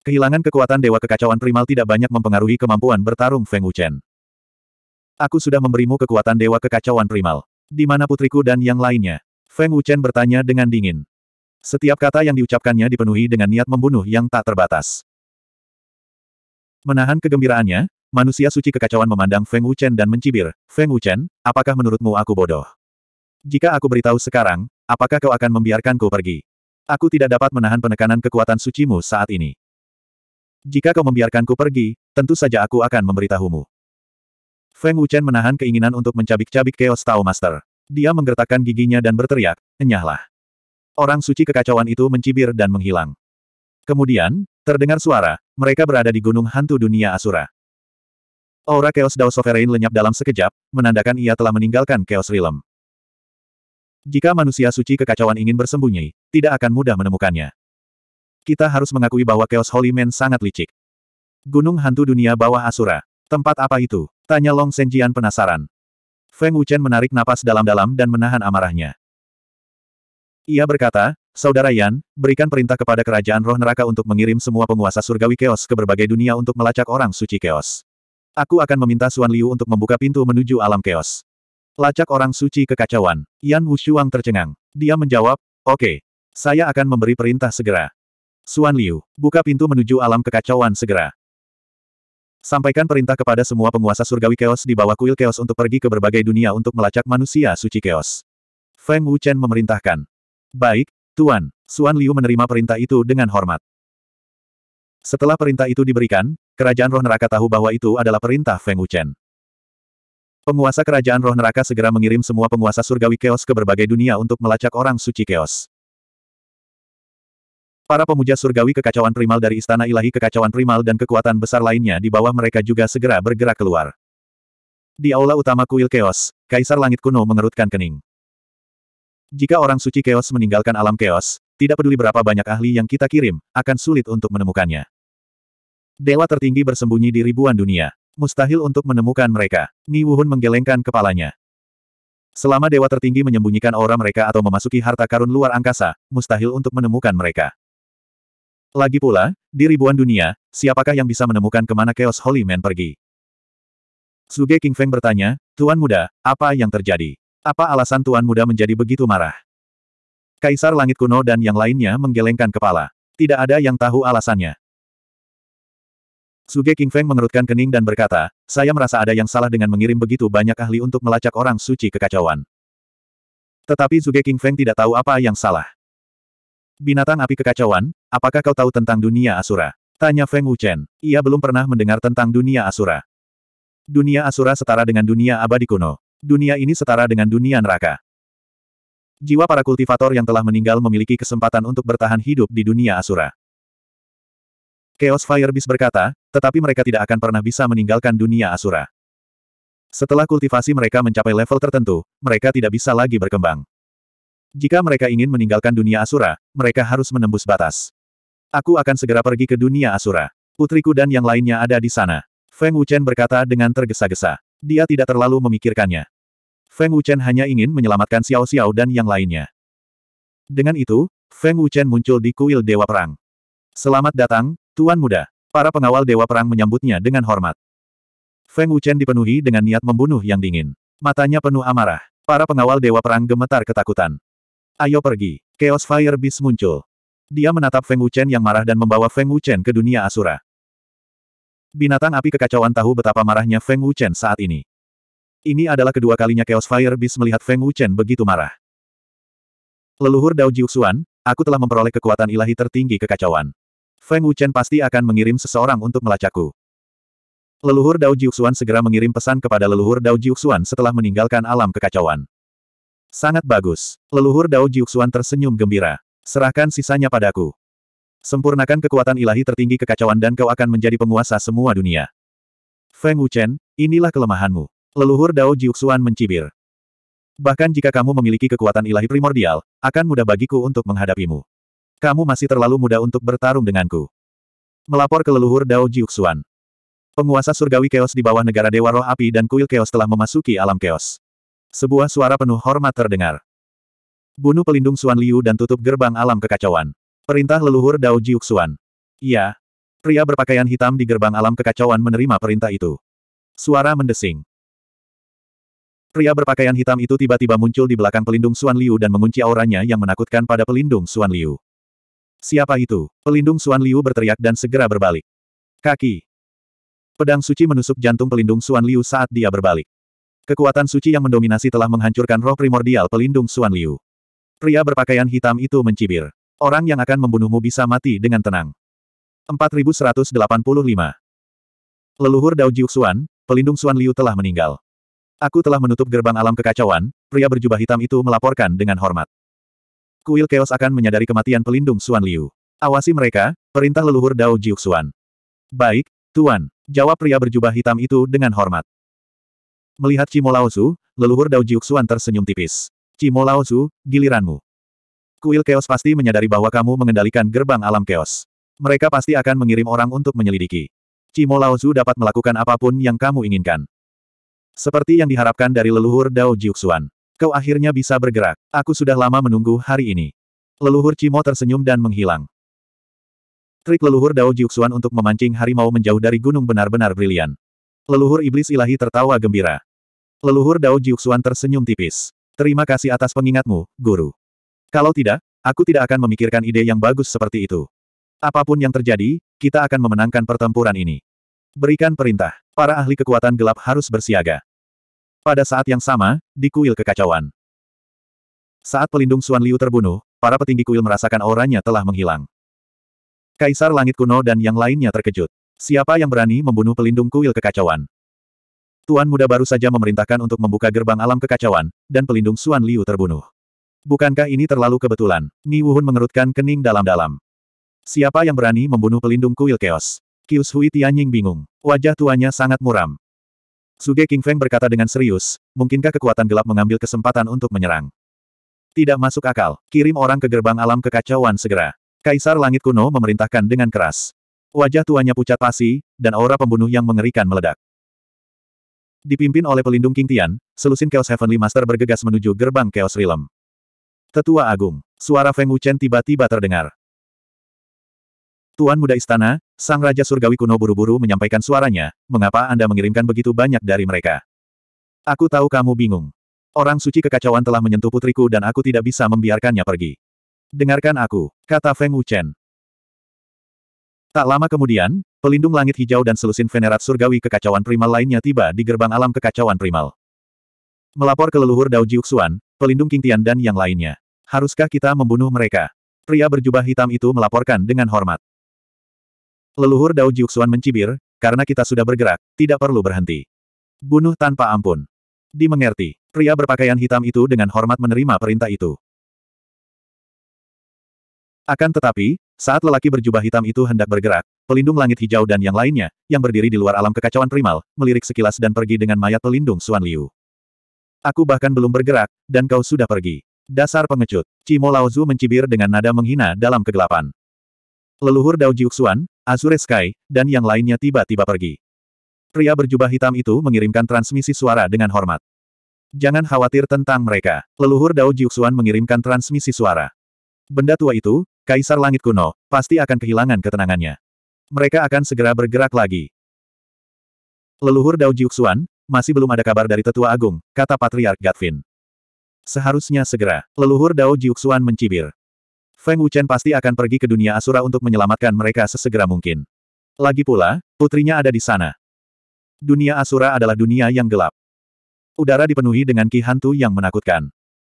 Kehilangan kekuatan Dewa Kekacauan Primal tidak banyak mempengaruhi kemampuan bertarung Feng Wuchen. Aku sudah memberimu kekuatan Dewa Kekacauan Primal. Di mana putriku dan yang lainnya? Feng Wuchen bertanya dengan dingin. Setiap kata yang diucapkannya dipenuhi dengan niat membunuh yang tak terbatas. Menahan kegembiraannya, manusia suci kekacauan memandang Feng Wuchen dan mencibir, Feng Wuchen, apakah menurutmu aku bodoh? Jika aku beritahu sekarang, apakah kau akan membiarkanku pergi? Aku tidak dapat menahan penekanan kekuatan sucimu saat ini. Jika kau membiarkanku pergi, tentu saja aku akan memberitahumu. Feng Wuchen menahan keinginan untuk mencabik-cabik Chaos Tao Master. Dia menggertakkan giginya dan berteriak, enyahlah. Orang suci kekacauan itu mencibir dan menghilang. Kemudian, terdengar suara, mereka berada di gunung hantu dunia Asura. Aura Chaos Dao Sovereign lenyap dalam sekejap, menandakan ia telah meninggalkan Chaos Realm. Jika manusia suci kekacauan ingin bersembunyi, tidak akan mudah menemukannya. Kita harus mengakui bahwa Chaos Holy Man sangat licik. Gunung hantu dunia bawah Asura. Tempat apa itu? Tanya Long Senjian penasaran. Feng Wuchen menarik napas dalam-dalam dan menahan amarahnya. Ia berkata, Saudara Yan, berikan perintah kepada kerajaan roh neraka untuk mengirim semua penguasa surgawi Chaos ke berbagai dunia untuk melacak orang suci Chaos. Aku akan meminta Suan Liu untuk membuka pintu menuju alam Chaos. Lacak orang suci kekacauan. Yan Wushuang tercengang. Dia menjawab, oke. Okay. Saya akan memberi perintah segera. Suan Liu, buka pintu menuju alam kekacauan segera. Sampaikan perintah kepada semua penguasa surgawi keos di bawah kuil keos untuk pergi ke berbagai dunia untuk melacak manusia suci keos. Feng Wuchen memerintahkan. Baik, Tuan, Suan Liu menerima perintah itu dengan hormat. Setelah perintah itu diberikan, kerajaan roh neraka tahu bahwa itu adalah perintah Feng Wuchen. Penguasa kerajaan roh neraka segera mengirim semua penguasa surgawi keos ke berbagai dunia untuk melacak orang suci keos. Para pemuja surgawi kekacauan primal dari istana ilahi kekacauan primal dan kekuatan besar lainnya di bawah mereka juga segera bergerak keluar. Di aula utama kuil Chaos. Kaisar Langit Kuno mengerutkan kening. Jika orang suci Chaos meninggalkan alam Chaos, tidak peduli berapa banyak ahli yang kita kirim, akan sulit untuk menemukannya. Dewa tertinggi bersembunyi di ribuan dunia. Mustahil untuk menemukan mereka. Ni Wuhun menggelengkan kepalanya. Selama dewa tertinggi menyembunyikan aura mereka atau memasuki harta karun luar angkasa, mustahil untuk menemukan mereka. Lagi pula, di ribuan dunia, siapakah yang bisa menemukan kemana Chaos Holy Man pergi? Suge King Feng bertanya, Tuan Muda, apa yang terjadi? Apa alasan Tuan Muda menjadi begitu marah? Kaisar Langit Kuno dan yang lainnya menggelengkan kepala. Tidak ada yang tahu alasannya. Suge King Feng mengerutkan kening dan berkata, saya merasa ada yang salah dengan mengirim begitu banyak ahli untuk melacak orang suci kekacauan. Tetapi Suge King Feng tidak tahu apa yang salah. Binatang api kekacauan, apakah kau tahu tentang dunia Asura? Tanya Feng Wuchen. Ia belum pernah mendengar tentang dunia Asura. Dunia Asura setara dengan dunia abadi kuno. Dunia ini setara dengan dunia neraka. Jiwa para kultivator yang telah meninggal memiliki kesempatan untuk bertahan hidup di dunia Asura. Chaos Fire Beast berkata, tetapi mereka tidak akan pernah bisa meninggalkan dunia Asura. Setelah kultivasi mereka mencapai level tertentu, mereka tidak bisa lagi berkembang. Jika mereka ingin meninggalkan dunia Asura, mereka harus menembus batas. Aku akan segera pergi ke dunia Asura. Putriku dan yang lainnya ada di sana. Feng Wuchen berkata dengan tergesa-gesa. Dia tidak terlalu memikirkannya. Feng Wuchen hanya ingin menyelamatkan Xiao Xiao dan yang lainnya. Dengan itu, Feng Wuchen muncul di kuil Dewa Perang. Selamat datang, Tuan Muda. Para pengawal Dewa Perang menyambutnya dengan hormat. Feng Wuchen dipenuhi dengan niat membunuh yang dingin. Matanya penuh amarah. Para pengawal Dewa Perang gemetar ketakutan. Ayo pergi. Chaos Fire Beast muncul. Dia menatap Feng Wuchen yang marah dan membawa Feng Wuchen ke dunia Asura. Binatang api kekacauan tahu betapa marahnya Feng Wuchen saat ini. Ini adalah kedua kalinya Chaos Fire Beast melihat Feng Wuchen begitu marah. Leluhur Dao Jiuxuan, aku telah memperoleh kekuatan ilahi tertinggi kekacauan. Feng Wuchen pasti akan mengirim seseorang untuk melacakku. Leluhur Dao Jiuxuan segera mengirim pesan kepada leluhur Dao Jiuxuan setelah meninggalkan alam kekacauan. Sangat bagus. Leluhur Dao Jiuxuan tersenyum gembira. Serahkan sisanya padaku. Sempurnakan kekuatan ilahi tertinggi kekacauan dan kau akan menjadi penguasa semua dunia. Feng Wuchen, inilah kelemahanmu. Leluhur Dao Jiuxuan mencibir. Bahkan jika kamu memiliki kekuatan ilahi primordial, akan mudah bagiku untuk menghadapimu. Kamu masih terlalu muda untuk bertarung denganku. Melapor ke leluhur Dao Jiuxuan. Penguasa surgawi keos di bawah negara Dewa Roh Api dan Kuil Keos telah memasuki alam keos. Sebuah suara penuh hormat terdengar. Bunuh pelindung Suan Liu dan tutup gerbang alam kekacauan. Perintah leluhur Dao Jiuk Xuan. Iya. Pria berpakaian hitam di gerbang alam kekacauan menerima perintah itu. Suara mendesing. Pria berpakaian hitam itu tiba-tiba muncul di belakang pelindung Suan Liu dan mengunci auranya yang menakutkan pada pelindung Suan Liu. Siapa itu? Pelindung Suan Liu berteriak dan segera berbalik. Kaki. Pedang suci menusuk jantung pelindung Suan Liu saat dia berbalik. Kekuatan suci yang mendominasi telah menghancurkan roh primordial pelindung Xuan Liu. Pria berpakaian hitam itu mencibir. Orang yang akan membunuhmu bisa mati dengan tenang. 4185. Leluhur Dao Xuan, pelindung Xuan Liu telah meninggal. Aku telah menutup gerbang alam kekacauan, pria berjubah hitam itu melaporkan dengan hormat. Kuil Chaos akan menyadari kematian pelindung Xuan Liu. Awasi mereka, perintah leluhur Dao Xuan. Baik, Tuan, jawab pria berjubah hitam itu dengan hormat. Melihat Cimo Laozu, leluhur Dao Jiuxuan tersenyum tipis. Cimo Laozu, giliranmu. Kuil Chaos pasti menyadari bahwa kamu mengendalikan gerbang alam Chaos. Mereka pasti akan mengirim orang untuk menyelidiki. Cimo Laozu dapat melakukan apapun yang kamu inginkan. Seperti yang diharapkan dari leluhur Dao Jiuxuan. Kau akhirnya bisa bergerak. Aku sudah lama menunggu hari ini. Leluhur Cimo tersenyum dan menghilang. Trik leluhur Dao Jiuxuan untuk memancing harimau menjauh dari gunung benar-benar brilian. Leluhur iblis ilahi tertawa gembira. Leluhur Dao Jiuxuan tersenyum tipis. Terima kasih atas pengingatmu, guru. Kalau tidak, aku tidak akan memikirkan ide yang bagus seperti itu. Apapun yang terjadi, kita akan memenangkan pertempuran ini. Berikan perintah. Para ahli kekuatan gelap harus bersiaga. Pada saat yang sama, di kuil kekacauan. Saat pelindung Suan Liu terbunuh, para petinggi kuil merasakan auranya telah menghilang. Kaisar Langit Kuno dan yang lainnya terkejut. Siapa yang berani membunuh pelindung kuil kekacauan? Tuan Muda baru saja memerintahkan untuk membuka gerbang alam kekacauan, dan pelindung Suan Liu terbunuh. Bukankah ini terlalu kebetulan? Ni Wuhun mengerutkan kening dalam-dalam. Siapa yang berani membunuh pelindung kuil keos? Kius Hui Tianying bingung. Wajah tuanya sangat muram. Suge King Feng berkata dengan serius, mungkinkah kekuatan gelap mengambil kesempatan untuk menyerang? Tidak masuk akal, kirim orang ke gerbang alam kekacauan segera. Kaisar Langit Kuno memerintahkan dengan keras. Wajah tuanya pucat pasi, dan aura pembunuh yang mengerikan meledak. Dipimpin oleh pelindung King Tian, selusin Chaos Heavenly Master bergegas menuju gerbang Chaos Realm. Tetua Agung, suara Feng Wuchen tiba-tiba terdengar. Tuan Muda Istana, Sang Raja Surgawi kuno buru-buru menyampaikan suaranya, mengapa Anda mengirimkan begitu banyak dari mereka? Aku tahu kamu bingung. Orang suci kekacauan telah menyentuh putriku dan aku tidak bisa membiarkannya pergi. Dengarkan aku, kata Feng Wuchen. Tak lama kemudian, Pelindung langit hijau dan selusin venerat surgawi kekacauan primal lainnya tiba di gerbang alam kekacauan primal. Melapor ke leluhur Dao Jiuxuan, pelindung King Tian dan yang lainnya. Haruskah kita membunuh mereka? Pria berjubah hitam itu melaporkan dengan hormat. Leluhur Dao Jiuxuan mencibir, karena kita sudah bergerak, tidak perlu berhenti. Bunuh tanpa ampun. Dimengerti, pria berpakaian hitam itu dengan hormat menerima perintah itu. Akan tetapi, saat lelaki berjubah hitam itu hendak bergerak, pelindung langit hijau dan yang lainnya, yang berdiri di luar alam kekacauan primal, melirik sekilas dan pergi dengan mayat pelindung Suan Liu. Aku bahkan belum bergerak, dan kau sudah pergi. Dasar pengecut, Cimo Laozu mencibir dengan nada menghina dalam kegelapan. Leluhur Dao Jiuxuan, Azure Sky, dan yang lainnya tiba-tiba pergi. Pria berjubah hitam itu mengirimkan transmisi suara dengan hormat. Jangan khawatir tentang mereka. Leluhur Dao Jiuxuan mengirimkan transmisi suara. Benda tua itu, Kaisar Langit Kuno, pasti akan kehilangan ketenangannya mereka akan segera bergerak lagi. Leluhur Dao Jiuxuan, masih belum ada kabar dari Tetua Agung, kata Patriark Gatvin. Seharusnya segera, leluhur Dao Jiuxuan mencibir. Feng Wuchen pasti akan pergi ke dunia Asura untuk menyelamatkan mereka sesegera mungkin. Lagi pula, putrinya ada di sana. Dunia Asura adalah dunia yang gelap. Udara dipenuhi dengan ki hantu yang menakutkan.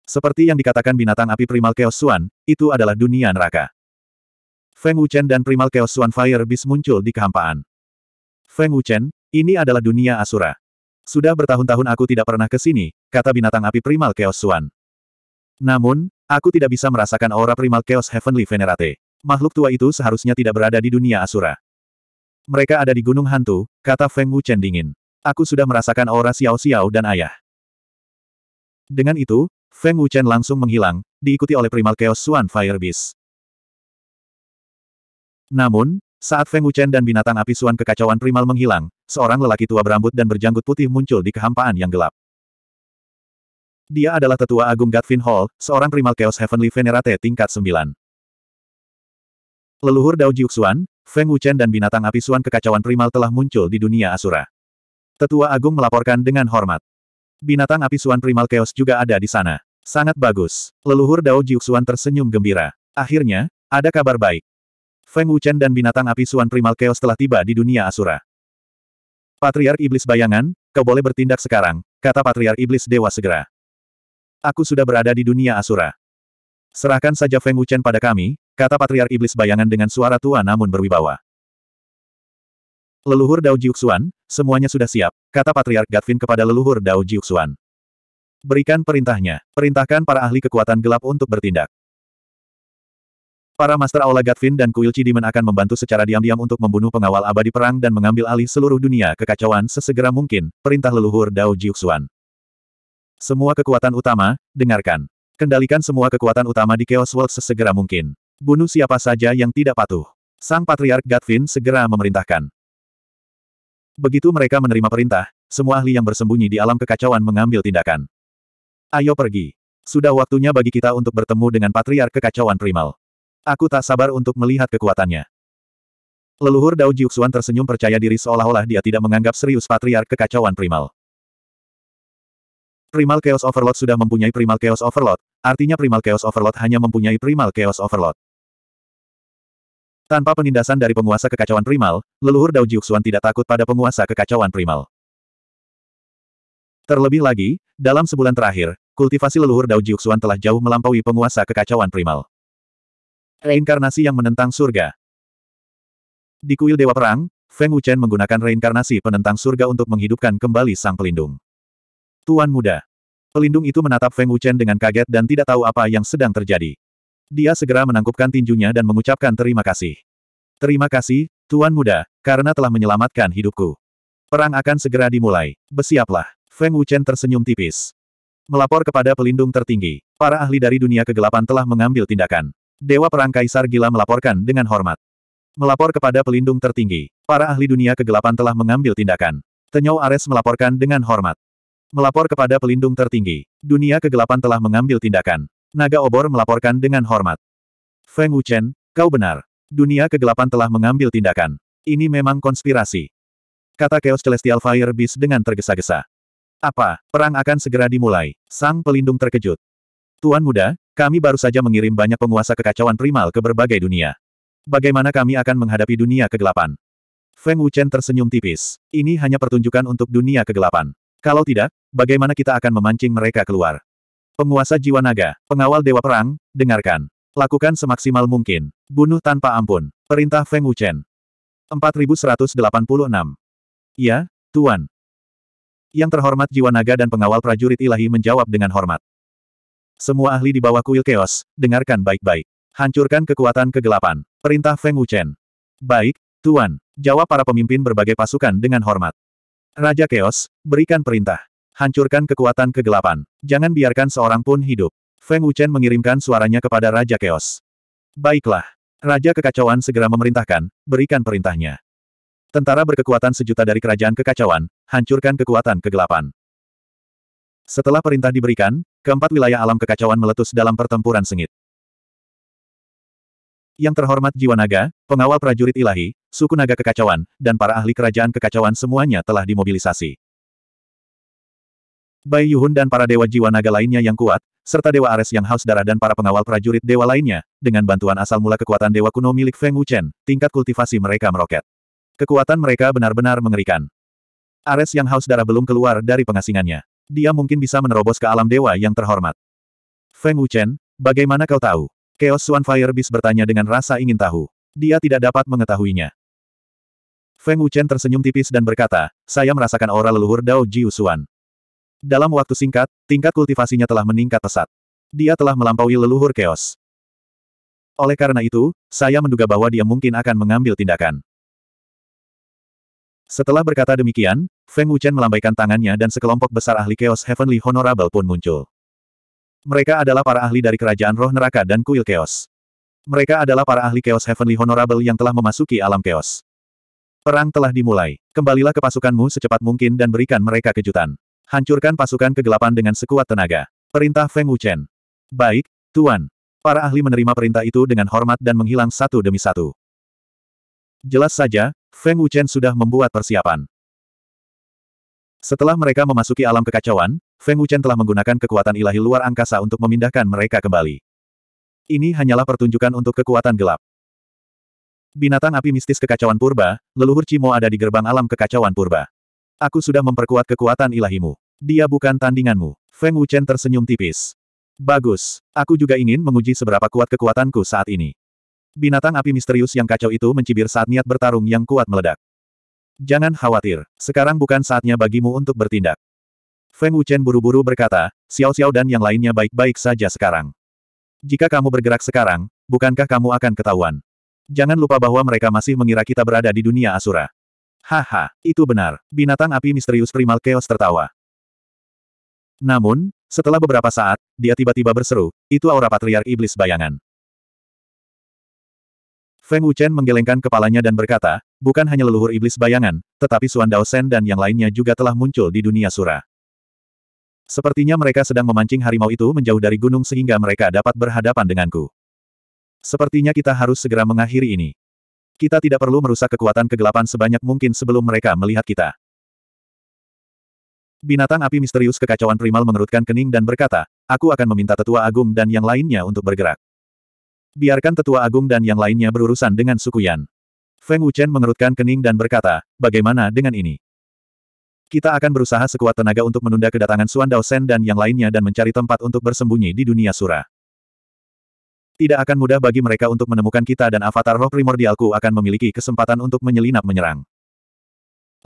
Seperti yang dikatakan binatang api primal Chaos itu adalah dunia neraka. Feng Wuchen dan Primal Chaos Fire Beast muncul di kehampaan. Feng Wuchen, ini adalah dunia Asura. Sudah bertahun-tahun aku tidak pernah ke sini, kata binatang api Primal Chaos Swan. Namun, aku tidak bisa merasakan aura Primal Chaos Heavenly Venerate. Makhluk tua itu seharusnya tidak berada di dunia Asura. Mereka ada di Gunung Hantu, kata Feng Wuchen dingin. Aku sudah merasakan aura Xiao Xiao dan ayah. Dengan itu, Feng Wuchen langsung menghilang, diikuti oleh Primal Chaos Swan Fire Beast. Namun, saat Feng Wuchen dan binatang api suan kekacauan primal menghilang, seorang lelaki tua berambut dan berjanggut putih muncul di kehampaan yang gelap. Dia adalah tetua agung Gatvin Hall, seorang primal Chaos Heavenly Venerate tingkat 9. Leluhur Dao Jiuxuan, Feng Wuchen dan binatang api suan kekacauan primal telah muncul di dunia Asura. Tetua agung melaporkan dengan hormat. Binatang api suan primal Chaos juga ada di sana. Sangat bagus. Leluhur Dao Jiuxuan tersenyum gembira. Akhirnya, ada kabar baik. Feng Wuchen dan binatang api Suan Primal Chaos telah tiba di dunia Asura. Patriar Iblis Bayangan, kau boleh bertindak sekarang, kata Patriar Iblis Dewa segera. Aku sudah berada di dunia Asura. Serahkan saja Feng Wuchen pada kami, kata Patriar Iblis Bayangan dengan suara tua namun berwibawa. Leluhur Dao Jiuxuan, semuanya sudah siap, kata Patriar Gatvin kepada leluhur Dao Jiuxuan. Berikan perintahnya, perintahkan para ahli kekuatan gelap untuk bertindak. Para Master Aula Gatvin dan Kuil Cidimen akan membantu secara diam-diam untuk membunuh pengawal abadi perang dan mengambil alih seluruh dunia kekacauan sesegera mungkin, perintah leluhur Dao Jiuxuan. Semua kekuatan utama, dengarkan. Kendalikan semua kekuatan utama di Chaos World sesegera mungkin. Bunuh siapa saja yang tidak patuh. Sang Patriark Gatvin segera memerintahkan. Begitu mereka menerima perintah, semua ahli yang bersembunyi di alam kekacauan mengambil tindakan. Ayo pergi. Sudah waktunya bagi kita untuk bertemu dengan Patriark Kekacauan Primal. Aku tak sabar untuk melihat kekuatannya. Leluhur Dao Jiuxuan tersenyum percaya diri seolah-olah dia tidak menganggap serius patriark kekacauan primal. Primal Chaos Overlord sudah mempunyai Primal Chaos Overlord, artinya Primal Chaos Overlord hanya mempunyai Primal Chaos Overlord. Tanpa penindasan dari penguasa kekacauan primal, leluhur Dao Jiuxuan tidak takut pada penguasa kekacauan primal. Terlebih lagi, dalam sebulan terakhir, kultivasi leluhur Dao Jiuxuan telah jauh melampaui penguasa kekacauan primal. Reinkarnasi yang menentang surga. Di kuil Dewa Perang, Feng Wuchen menggunakan reinkarnasi penentang surga untuk menghidupkan kembali sang pelindung. Tuan muda. Pelindung itu menatap Feng Wuchen dengan kaget dan tidak tahu apa yang sedang terjadi. Dia segera menangkupkan tinjunya dan mengucapkan terima kasih. Terima kasih, Tuan muda, karena telah menyelamatkan hidupku. Perang akan segera dimulai. Bersiaplah. Feng Wuchen tersenyum tipis. Melapor kepada pelindung tertinggi. Para ahli dari dunia kegelapan telah mengambil tindakan. Dewa Perang Kaisar Gila melaporkan dengan hormat. Melapor kepada pelindung tertinggi. Para ahli dunia kegelapan telah mengambil tindakan. Tenyau Ares melaporkan dengan hormat. Melapor kepada pelindung tertinggi. Dunia kegelapan telah mengambil tindakan. Naga Obor melaporkan dengan hormat. Feng Wuchen, kau benar. Dunia kegelapan telah mengambil tindakan. Ini memang konspirasi. Kata Chaos Celestial Fire Beast dengan tergesa-gesa. Apa, perang akan segera dimulai? Sang pelindung terkejut. Tuan muda, kami baru saja mengirim banyak penguasa kekacauan primal ke berbagai dunia. Bagaimana kami akan menghadapi dunia kegelapan? Feng Wuchen tersenyum tipis. Ini hanya pertunjukan untuk dunia kegelapan. Kalau tidak, bagaimana kita akan memancing mereka keluar? Penguasa jiwa naga, pengawal dewa perang, dengarkan. Lakukan semaksimal mungkin. Bunuh tanpa ampun. Perintah Feng Wuchen. 4186. Ya, Tuan. Yang terhormat jiwa naga dan pengawal prajurit ilahi menjawab dengan hormat. Semua ahli di bawah kuil keos, dengarkan baik-baik. Hancurkan kekuatan kegelapan. Perintah Feng Wuchen. Baik, Tuan. Jawab para pemimpin berbagai pasukan dengan hormat. Raja Keos, berikan perintah. Hancurkan kekuatan kegelapan. Jangan biarkan seorang pun hidup. Feng Wuchen mengirimkan suaranya kepada Raja Keos. Baiklah. Raja Kekacauan segera memerintahkan, berikan perintahnya. Tentara berkekuatan sejuta dari kerajaan kekacauan, hancurkan kekuatan kegelapan. Setelah perintah diberikan, Keempat wilayah alam kekacauan meletus dalam pertempuran sengit. Yang terhormat Jiwa Naga, pengawal prajurit ilahi, suku naga kekacauan, dan para ahli kerajaan kekacauan semuanya telah dimobilisasi. Bai Yuhun dan para dewa jiwa naga lainnya yang kuat, serta dewa Ares yang haus darah dan para pengawal prajurit dewa lainnya, dengan bantuan asal mula kekuatan dewa kuno milik Feng Wuchen, tingkat kultivasi mereka meroket. Kekuatan mereka benar-benar mengerikan. Ares yang haus darah belum keluar dari pengasingannya. Dia mungkin bisa menerobos ke alam dewa yang terhormat. Feng Wuchen, bagaimana kau tahu? Chaos Swan Fire Beast bertanya dengan rasa ingin tahu. Dia tidak dapat mengetahuinya. Feng Wuchen tersenyum tipis dan berkata, saya merasakan aura leluhur Dao Jiu Xuan. Dalam waktu singkat, tingkat kultivasinya telah meningkat pesat. Dia telah melampaui leluhur chaos. Oleh karena itu, saya menduga bahwa dia mungkin akan mengambil tindakan. Setelah berkata demikian, Feng Wuchen melambaikan tangannya dan sekelompok besar ahli Chaos Heavenly Honorable pun muncul. Mereka adalah para ahli dari Kerajaan Roh Neraka dan Kuil Chaos. Mereka adalah para ahli Chaos Heavenly Honorable yang telah memasuki alam Chaos. Perang telah dimulai. Kembalilah ke pasukanmu secepat mungkin dan berikan mereka kejutan. Hancurkan pasukan kegelapan dengan sekuat tenaga. Perintah Feng Wuchen. Baik, Tuan. Para ahli menerima perintah itu dengan hormat dan menghilang satu demi satu. Jelas saja, Feng Wuchen sudah membuat persiapan. Setelah mereka memasuki alam kekacauan, Feng Wuchen telah menggunakan kekuatan ilahi luar angkasa untuk memindahkan mereka kembali. Ini hanyalah pertunjukan untuk kekuatan gelap. Binatang api mistis kekacauan purba, leluhur Cimo ada di gerbang alam kekacauan purba. Aku sudah memperkuat kekuatan ilahimu. Dia bukan tandinganmu. Feng Wuchen tersenyum tipis. Bagus. Aku juga ingin menguji seberapa kuat kekuatanku saat ini. Binatang api misterius yang kacau itu mencibir saat niat bertarung yang kuat meledak. Jangan khawatir, sekarang bukan saatnya bagimu untuk bertindak. Feng Wuchen buru-buru berkata, Xiao Xiao dan yang lainnya baik-baik saja sekarang. Jika kamu bergerak sekarang, bukankah kamu akan ketahuan? Jangan lupa bahwa mereka masih mengira kita berada di dunia Asura. Haha, itu benar. Binatang api misterius primal chaos tertawa. Namun, setelah beberapa saat, dia tiba-tiba berseru, itu aura patriark iblis bayangan. Feng Wuchen menggelengkan kepalanya dan berkata, bukan hanya leluhur iblis bayangan, tetapi Suan Dao Sen dan yang lainnya juga telah muncul di dunia sura. Sepertinya mereka sedang memancing harimau itu menjauh dari gunung sehingga mereka dapat berhadapan denganku. Sepertinya kita harus segera mengakhiri ini. Kita tidak perlu merusak kekuatan kegelapan sebanyak mungkin sebelum mereka melihat kita. Binatang api misterius kekacauan primal mengerutkan kening dan berkata, aku akan meminta tetua agung dan yang lainnya untuk bergerak. Biarkan tetua agung dan yang lainnya berurusan dengan suku Yan. Feng Wuchen mengerutkan kening dan berkata, bagaimana dengan ini? Kita akan berusaha sekuat tenaga untuk menunda kedatangan Suan Dao Sen dan yang lainnya dan mencari tempat untuk bersembunyi di dunia sura. Tidak akan mudah bagi mereka untuk menemukan kita dan avatar roh primordialku akan memiliki kesempatan untuk menyelinap menyerang.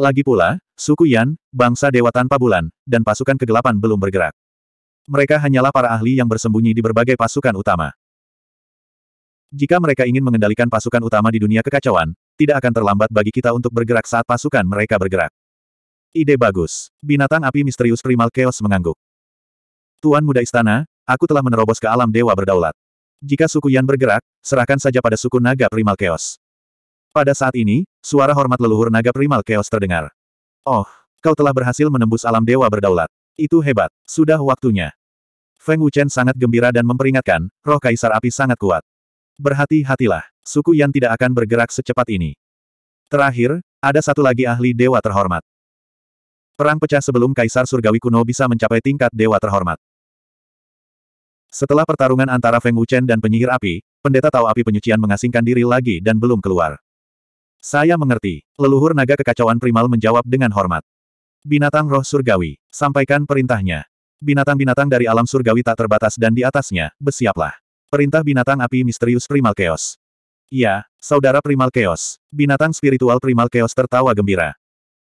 Lagi pula, suku Yan, bangsa dewa tanpa bulan, dan pasukan kegelapan belum bergerak. Mereka hanyalah para ahli yang bersembunyi di berbagai pasukan utama. Jika mereka ingin mengendalikan pasukan utama di dunia kekacauan, tidak akan terlambat bagi kita untuk bergerak saat pasukan mereka bergerak. Ide bagus. Binatang api misterius primal chaos mengangguk. Tuan muda istana, aku telah menerobos ke alam dewa berdaulat. Jika suku Yan bergerak, serahkan saja pada suku naga primal chaos. Pada saat ini, suara hormat leluhur naga primal chaos terdengar. Oh, kau telah berhasil menembus alam dewa berdaulat. Itu hebat, sudah waktunya. Feng Wuchen sangat gembira dan memperingatkan, roh kaisar api sangat kuat. Berhati-hatilah, suku yang tidak akan bergerak secepat ini. Terakhir, ada satu lagi ahli dewa terhormat. Perang pecah sebelum Kaisar Surgawi kuno bisa mencapai tingkat dewa terhormat. Setelah pertarungan antara Feng Wuchen dan penyihir api, pendeta tahu api penyucian mengasingkan diri lagi dan belum keluar. Saya mengerti. Leluhur naga kekacauan primal menjawab dengan hormat. Binatang roh surgawi, sampaikan perintahnya. Binatang-binatang dari alam surgawi tak terbatas dan di atasnya, bersiaplah. Perintah binatang api misterius Primal Chaos. Ya, saudara Primal Chaos. Binatang spiritual Primal Chaos tertawa gembira.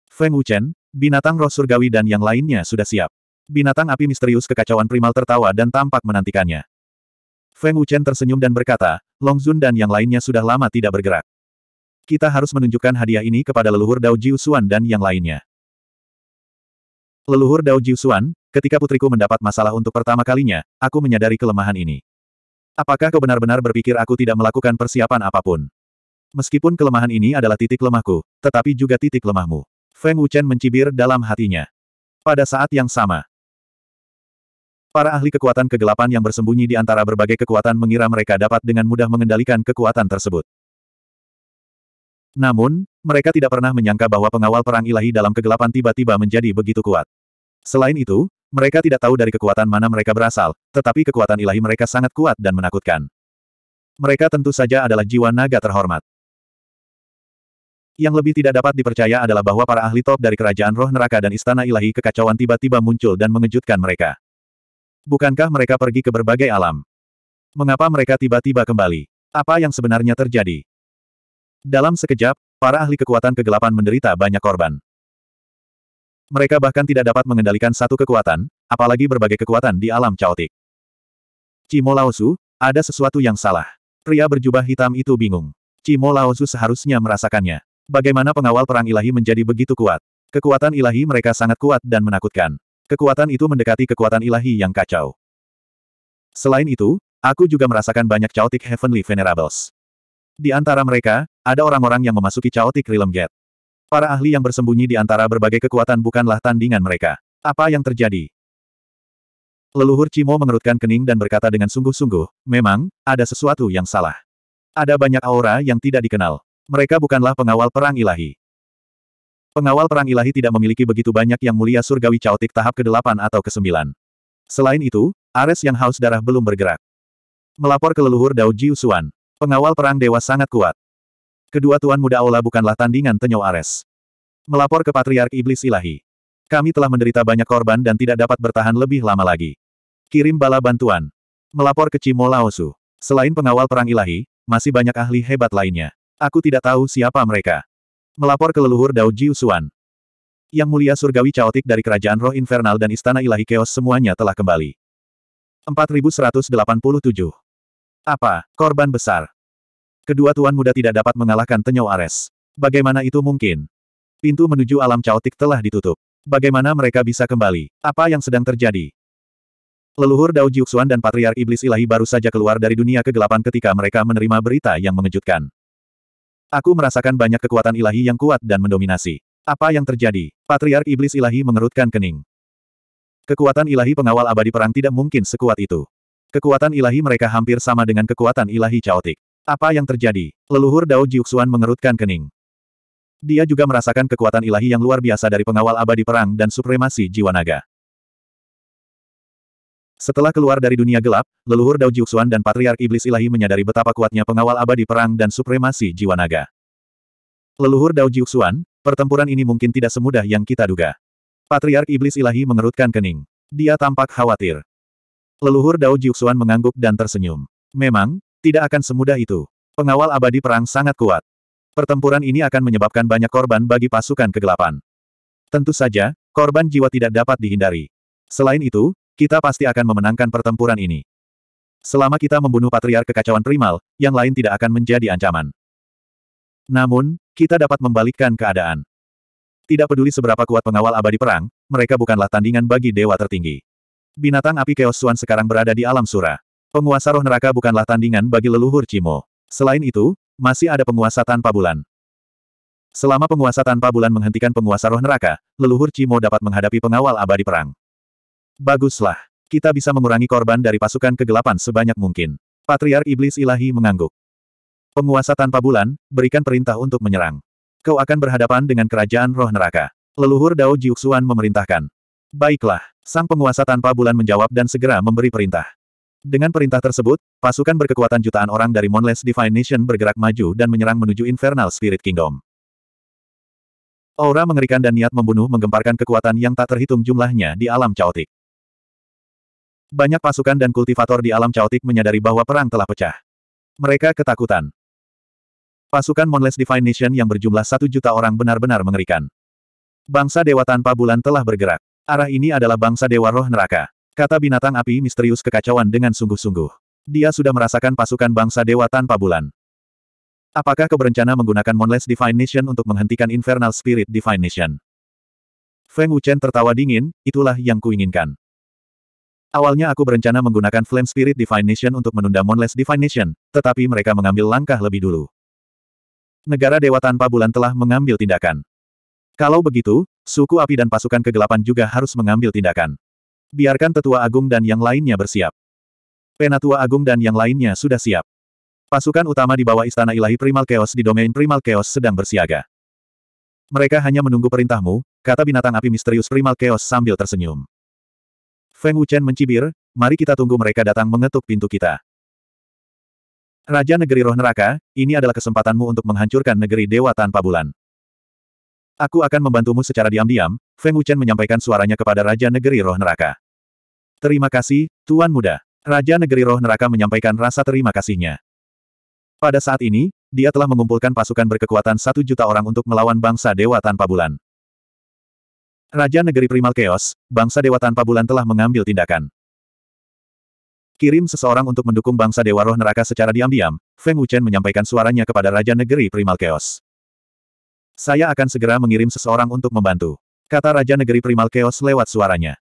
Feng Wuchen, binatang roh surgawi dan yang lainnya sudah siap. Binatang api misterius kekacauan Primal tertawa dan tampak menantikannya. Feng Wuchen tersenyum dan berkata, Longzun dan yang lainnya sudah lama tidak bergerak. Kita harus menunjukkan hadiah ini kepada leluhur Dao Jiusuan dan yang lainnya. Leluhur Dao Jiusuan, ketika putriku mendapat masalah untuk pertama kalinya, aku menyadari kelemahan ini. Apakah kau benar-benar berpikir aku tidak melakukan persiapan apapun? Meskipun kelemahan ini adalah titik lemahku, tetapi juga titik lemahmu. Feng Wuchen mencibir dalam hatinya. Pada saat yang sama, para ahli kekuatan kegelapan yang bersembunyi di antara berbagai kekuatan mengira mereka dapat dengan mudah mengendalikan kekuatan tersebut. Namun, mereka tidak pernah menyangka bahwa pengawal perang ilahi dalam kegelapan tiba-tiba menjadi begitu kuat. Selain itu, mereka tidak tahu dari kekuatan mana mereka berasal, tetapi kekuatan ilahi mereka sangat kuat dan menakutkan. Mereka tentu saja adalah jiwa naga terhormat. Yang lebih tidak dapat dipercaya adalah bahwa para ahli top dari kerajaan roh neraka dan istana ilahi kekacauan tiba-tiba muncul dan mengejutkan mereka. Bukankah mereka pergi ke berbagai alam? Mengapa mereka tiba-tiba kembali? Apa yang sebenarnya terjadi? Dalam sekejap, para ahli kekuatan kegelapan menderita banyak korban. Mereka bahkan tidak dapat mengendalikan satu kekuatan, apalagi berbagai kekuatan di alam caotik. Cimo Laosu, ada sesuatu yang salah. Pria berjubah hitam itu bingung. Cimo Laosu seharusnya merasakannya. Bagaimana pengawal perang ilahi menjadi begitu kuat? Kekuatan ilahi mereka sangat kuat dan menakutkan. Kekuatan itu mendekati kekuatan ilahi yang kacau. Selain itu, aku juga merasakan banyak caotik heavenly venerables. Di antara mereka, ada orang-orang yang memasuki caotik realm gate. Para ahli yang bersembunyi di antara berbagai kekuatan bukanlah tandingan mereka. Apa yang terjadi? Leluhur Cimo mengerutkan kening dan berkata dengan sungguh-sungguh, memang, ada sesuatu yang salah. Ada banyak aura yang tidak dikenal. Mereka bukanlah pengawal perang ilahi. Pengawal perang ilahi tidak memiliki begitu banyak yang mulia surgawi caotik tahap ke-8 atau ke-9. Selain itu, Ares yang haus darah belum bergerak. Melapor ke leluhur Dao Jiusuan. Pengawal perang dewa sangat kuat. Kedua tuan muda aula bukanlah tandingan Tenyo Ares. Melapor ke Patriark Iblis Ilahi. Kami telah menderita banyak korban dan tidak dapat bertahan lebih lama lagi. Kirim bala bantuan. Melapor ke Cimo Laosu. Selain pengawal perang ilahi, masih banyak ahli hebat lainnya. Aku tidak tahu siapa mereka. Melapor ke leluhur Dao Jiu Yang mulia surgawi caotik dari kerajaan roh infernal dan istana ilahi keos semuanya telah kembali. 4187. Apa, korban besar? Kedua tuan muda tidak dapat mengalahkan Tenyau Ares. Bagaimana itu mungkin? Pintu menuju alam caotik telah ditutup. Bagaimana mereka bisa kembali? Apa yang sedang terjadi? Leluhur Dao Jiuxuan dan Patriar Iblis Ilahi baru saja keluar dari dunia kegelapan ketika mereka menerima berita yang mengejutkan. Aku merasakan banyak kekuatan ilahi yang kuat dan mendominasi. Apa yang terjadi? Patriar Iblis Ilahi mengerutkan kening. Kekuatan ilahi pengawal abadi perang tidak mungkin sekuat itu. Kekuatan ilahi mereka hampir sama dengan kekuatan ilahi caotik. Apa yang terjadi? Leluhur Dao Jiuxuan mengerutkan kening. Dia juga merasakan kekuatan ilahi yang luar biasa dari pengawal abadi perang dan supremasi jiwa naga. Setelah keluar dari dunia gelap, leluhur Dao Jiuxuan dan Patriark Iblis Ilahi menyadari betapa kuatnya pengawal abadi perang dan supremasi jiwa naga. Leluhur Dao Jiuxuan, pertempuran ini mungkin tidak semudah yang kita duga. Patriark Iblis Ilahi mengerutkan kening. Dia tampak khawatir. Leluhur Dao Jiuxuan mengangguk dan tersenyum. Memang, tidak akan semudah itu. Pengawal abadi perang sangat kuat. Pertempuran ini akan menyebabkan banyak korban bagi pasukan kegelapan. Tentu saja, korban jiwa tidak dapat dihindari. Selain itu, kita pasti akan memenangkan pertempuran ini. Selama kita membunuh patriark kekacauan primal, yang lain tidak akan menjadi ancaman. Namun, kita dapat membalikkan keadaan. Tidak peduli seberapa kuat pengawal abadi perang, mereka bukanlah tandingan bagi dewa tertinggi. Binatang api keosuan sekarang berada di alam surah. Penguasa roh neraka bukanlah tandingan bagi leluhur Cimo. Selain itu, masih ada penguasa tanpa bulan. Selama penguasa tanpa bulan menghentikan penguasa roh neraka, leluhur Cimo dapat menghadapi pengawal abadi perang. Baguslah. Kita bisa mengurangi korban dari pasukan kegelapan sebanyak mungkin. Patriar Iblis Ilahi mengangguk. Penguasa tanpa bulan, berikan perintah untuk menyerang. Kau akan berhadapan dengan kerajaan roh neraka. Leluhur Dao Jiuxuan memerintahkan. Baiklah, sang penguasa tanpa bulan menjawab dan segera memberi perintah. Dengan perintah tersebut, pasukan berkekuatan jutaan orang dari Monless Divine Nation bergerak maju dan menyerang menuju Infernal Spirit Kingdom. Aura mengerikan dan niat membunuh menggemparkan kekuatan yang tak terhitung jumlahnya di alam caotik. Banyak pasukan dan kultivator di alam caotik menyadari bahwa perang telah pecah. Mereka ketakutan. Pasukan Monless Divine Nation yang berjumlah satu juta orang benar-benar mengerikan. Bangsa dewa tanpa bulan telah bergerak. Arah ini adalah bangsa dewa roh neraka. Kata binatang api misterius kekacauan dengan sungguh-sungguh. Dia sudah merasakan pasukan bangsa dewa tanpa bulan. Apakah keberencanaan menggunakan Monless Divine Nation untuk menghentikan Infernal Spirit Divine Nation? Feng Wuchen tertawa dingin, itulah yang kuinginkan. Awalnya aku berencana menggunakan Flame Spirit Divine Nation untuk menunda Monless Divine Nation, tetapi mereka mengambil langkah lebih dulu. Negara Dewa Tanpa Bulan telah mengambil tindakan. Kalau begitu, suku api dan pasukan kegelapan juga harus mengambil tindakan. Biarkan tetua agung dan yang lainnya bersiap. Penatua agung dan yang lainnya sudah siap. Pasukan utama di bawah Istana Ilahi Primal Chaos di domain Primal Chaos sedang bersiaga. Mereka hanya menunggu perintahmu, kata binatang api misterius Primal Chaos sambil tersenyum. Feng Wuchen mencibir, mari kita tunggu mereka datang mengetuk pintu kita. Raja Negeri Roh Neraka, ini adalah kesempatanmu untuk menghancurkan negeri dewa tanpa bulan. Aku akan membantumu secara diam-diam, Feng Wuchen menyampaikan suaranya kepada Raja Negeri Roh Neraka. Terima kasih, Tuan Muda. Raja Negeri Roh Neraka menyampaikan rasa terima kasihnya. Pada saat ini, dia telah mengumpulkan pasukan berkekuatan satu juta orang untuk melawan bangsa Dewa Tanpa Bulan. Raja Negeri Primal Chaos, bangsa Dewa Tanpa Bulan telah mengambil tindakan. Kirim seseorang untuk mendukung bangsa Dewa Roh Neraka secara diam-diam, Feng Wuchen menyampaikan suaranya kepada Raja Negeri Primal Chaos. Saya akan segera mengirim seseorang untuk membantu. Kata Raja Negeri Primal Chaos lewat suaranya.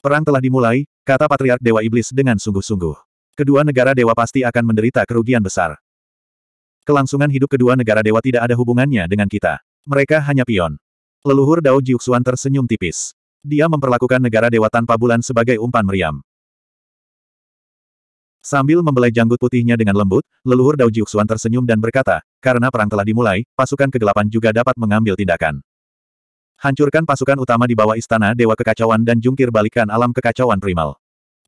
Perang telah dimulai, kata Patriark Dewa Iblis dengan sungguh-sungguh. Kedua negara dewa pasti akan menderita kerugian besar. Kelangsungan hidup kedua negara dewa tidak ada hubungannya dengan kita. Mereka hanya pion. Leluhur Dao Jiuxuan tersenyum tipis. Dia memperlakukan negara dewa tanpa bulan sebagai umpan meriam. Sambil membelai janggut putihnya dengan lembut, leluhur Dao Jiuxuan tersenyum dan berkata, karena perang telah dimulai, pasukan kegelapan juga dapat mengambil tindakan. Hancurkan pasukan utama di bawah istana Dewa Kekacauan dan jungkir balikan alam kekacauan primal.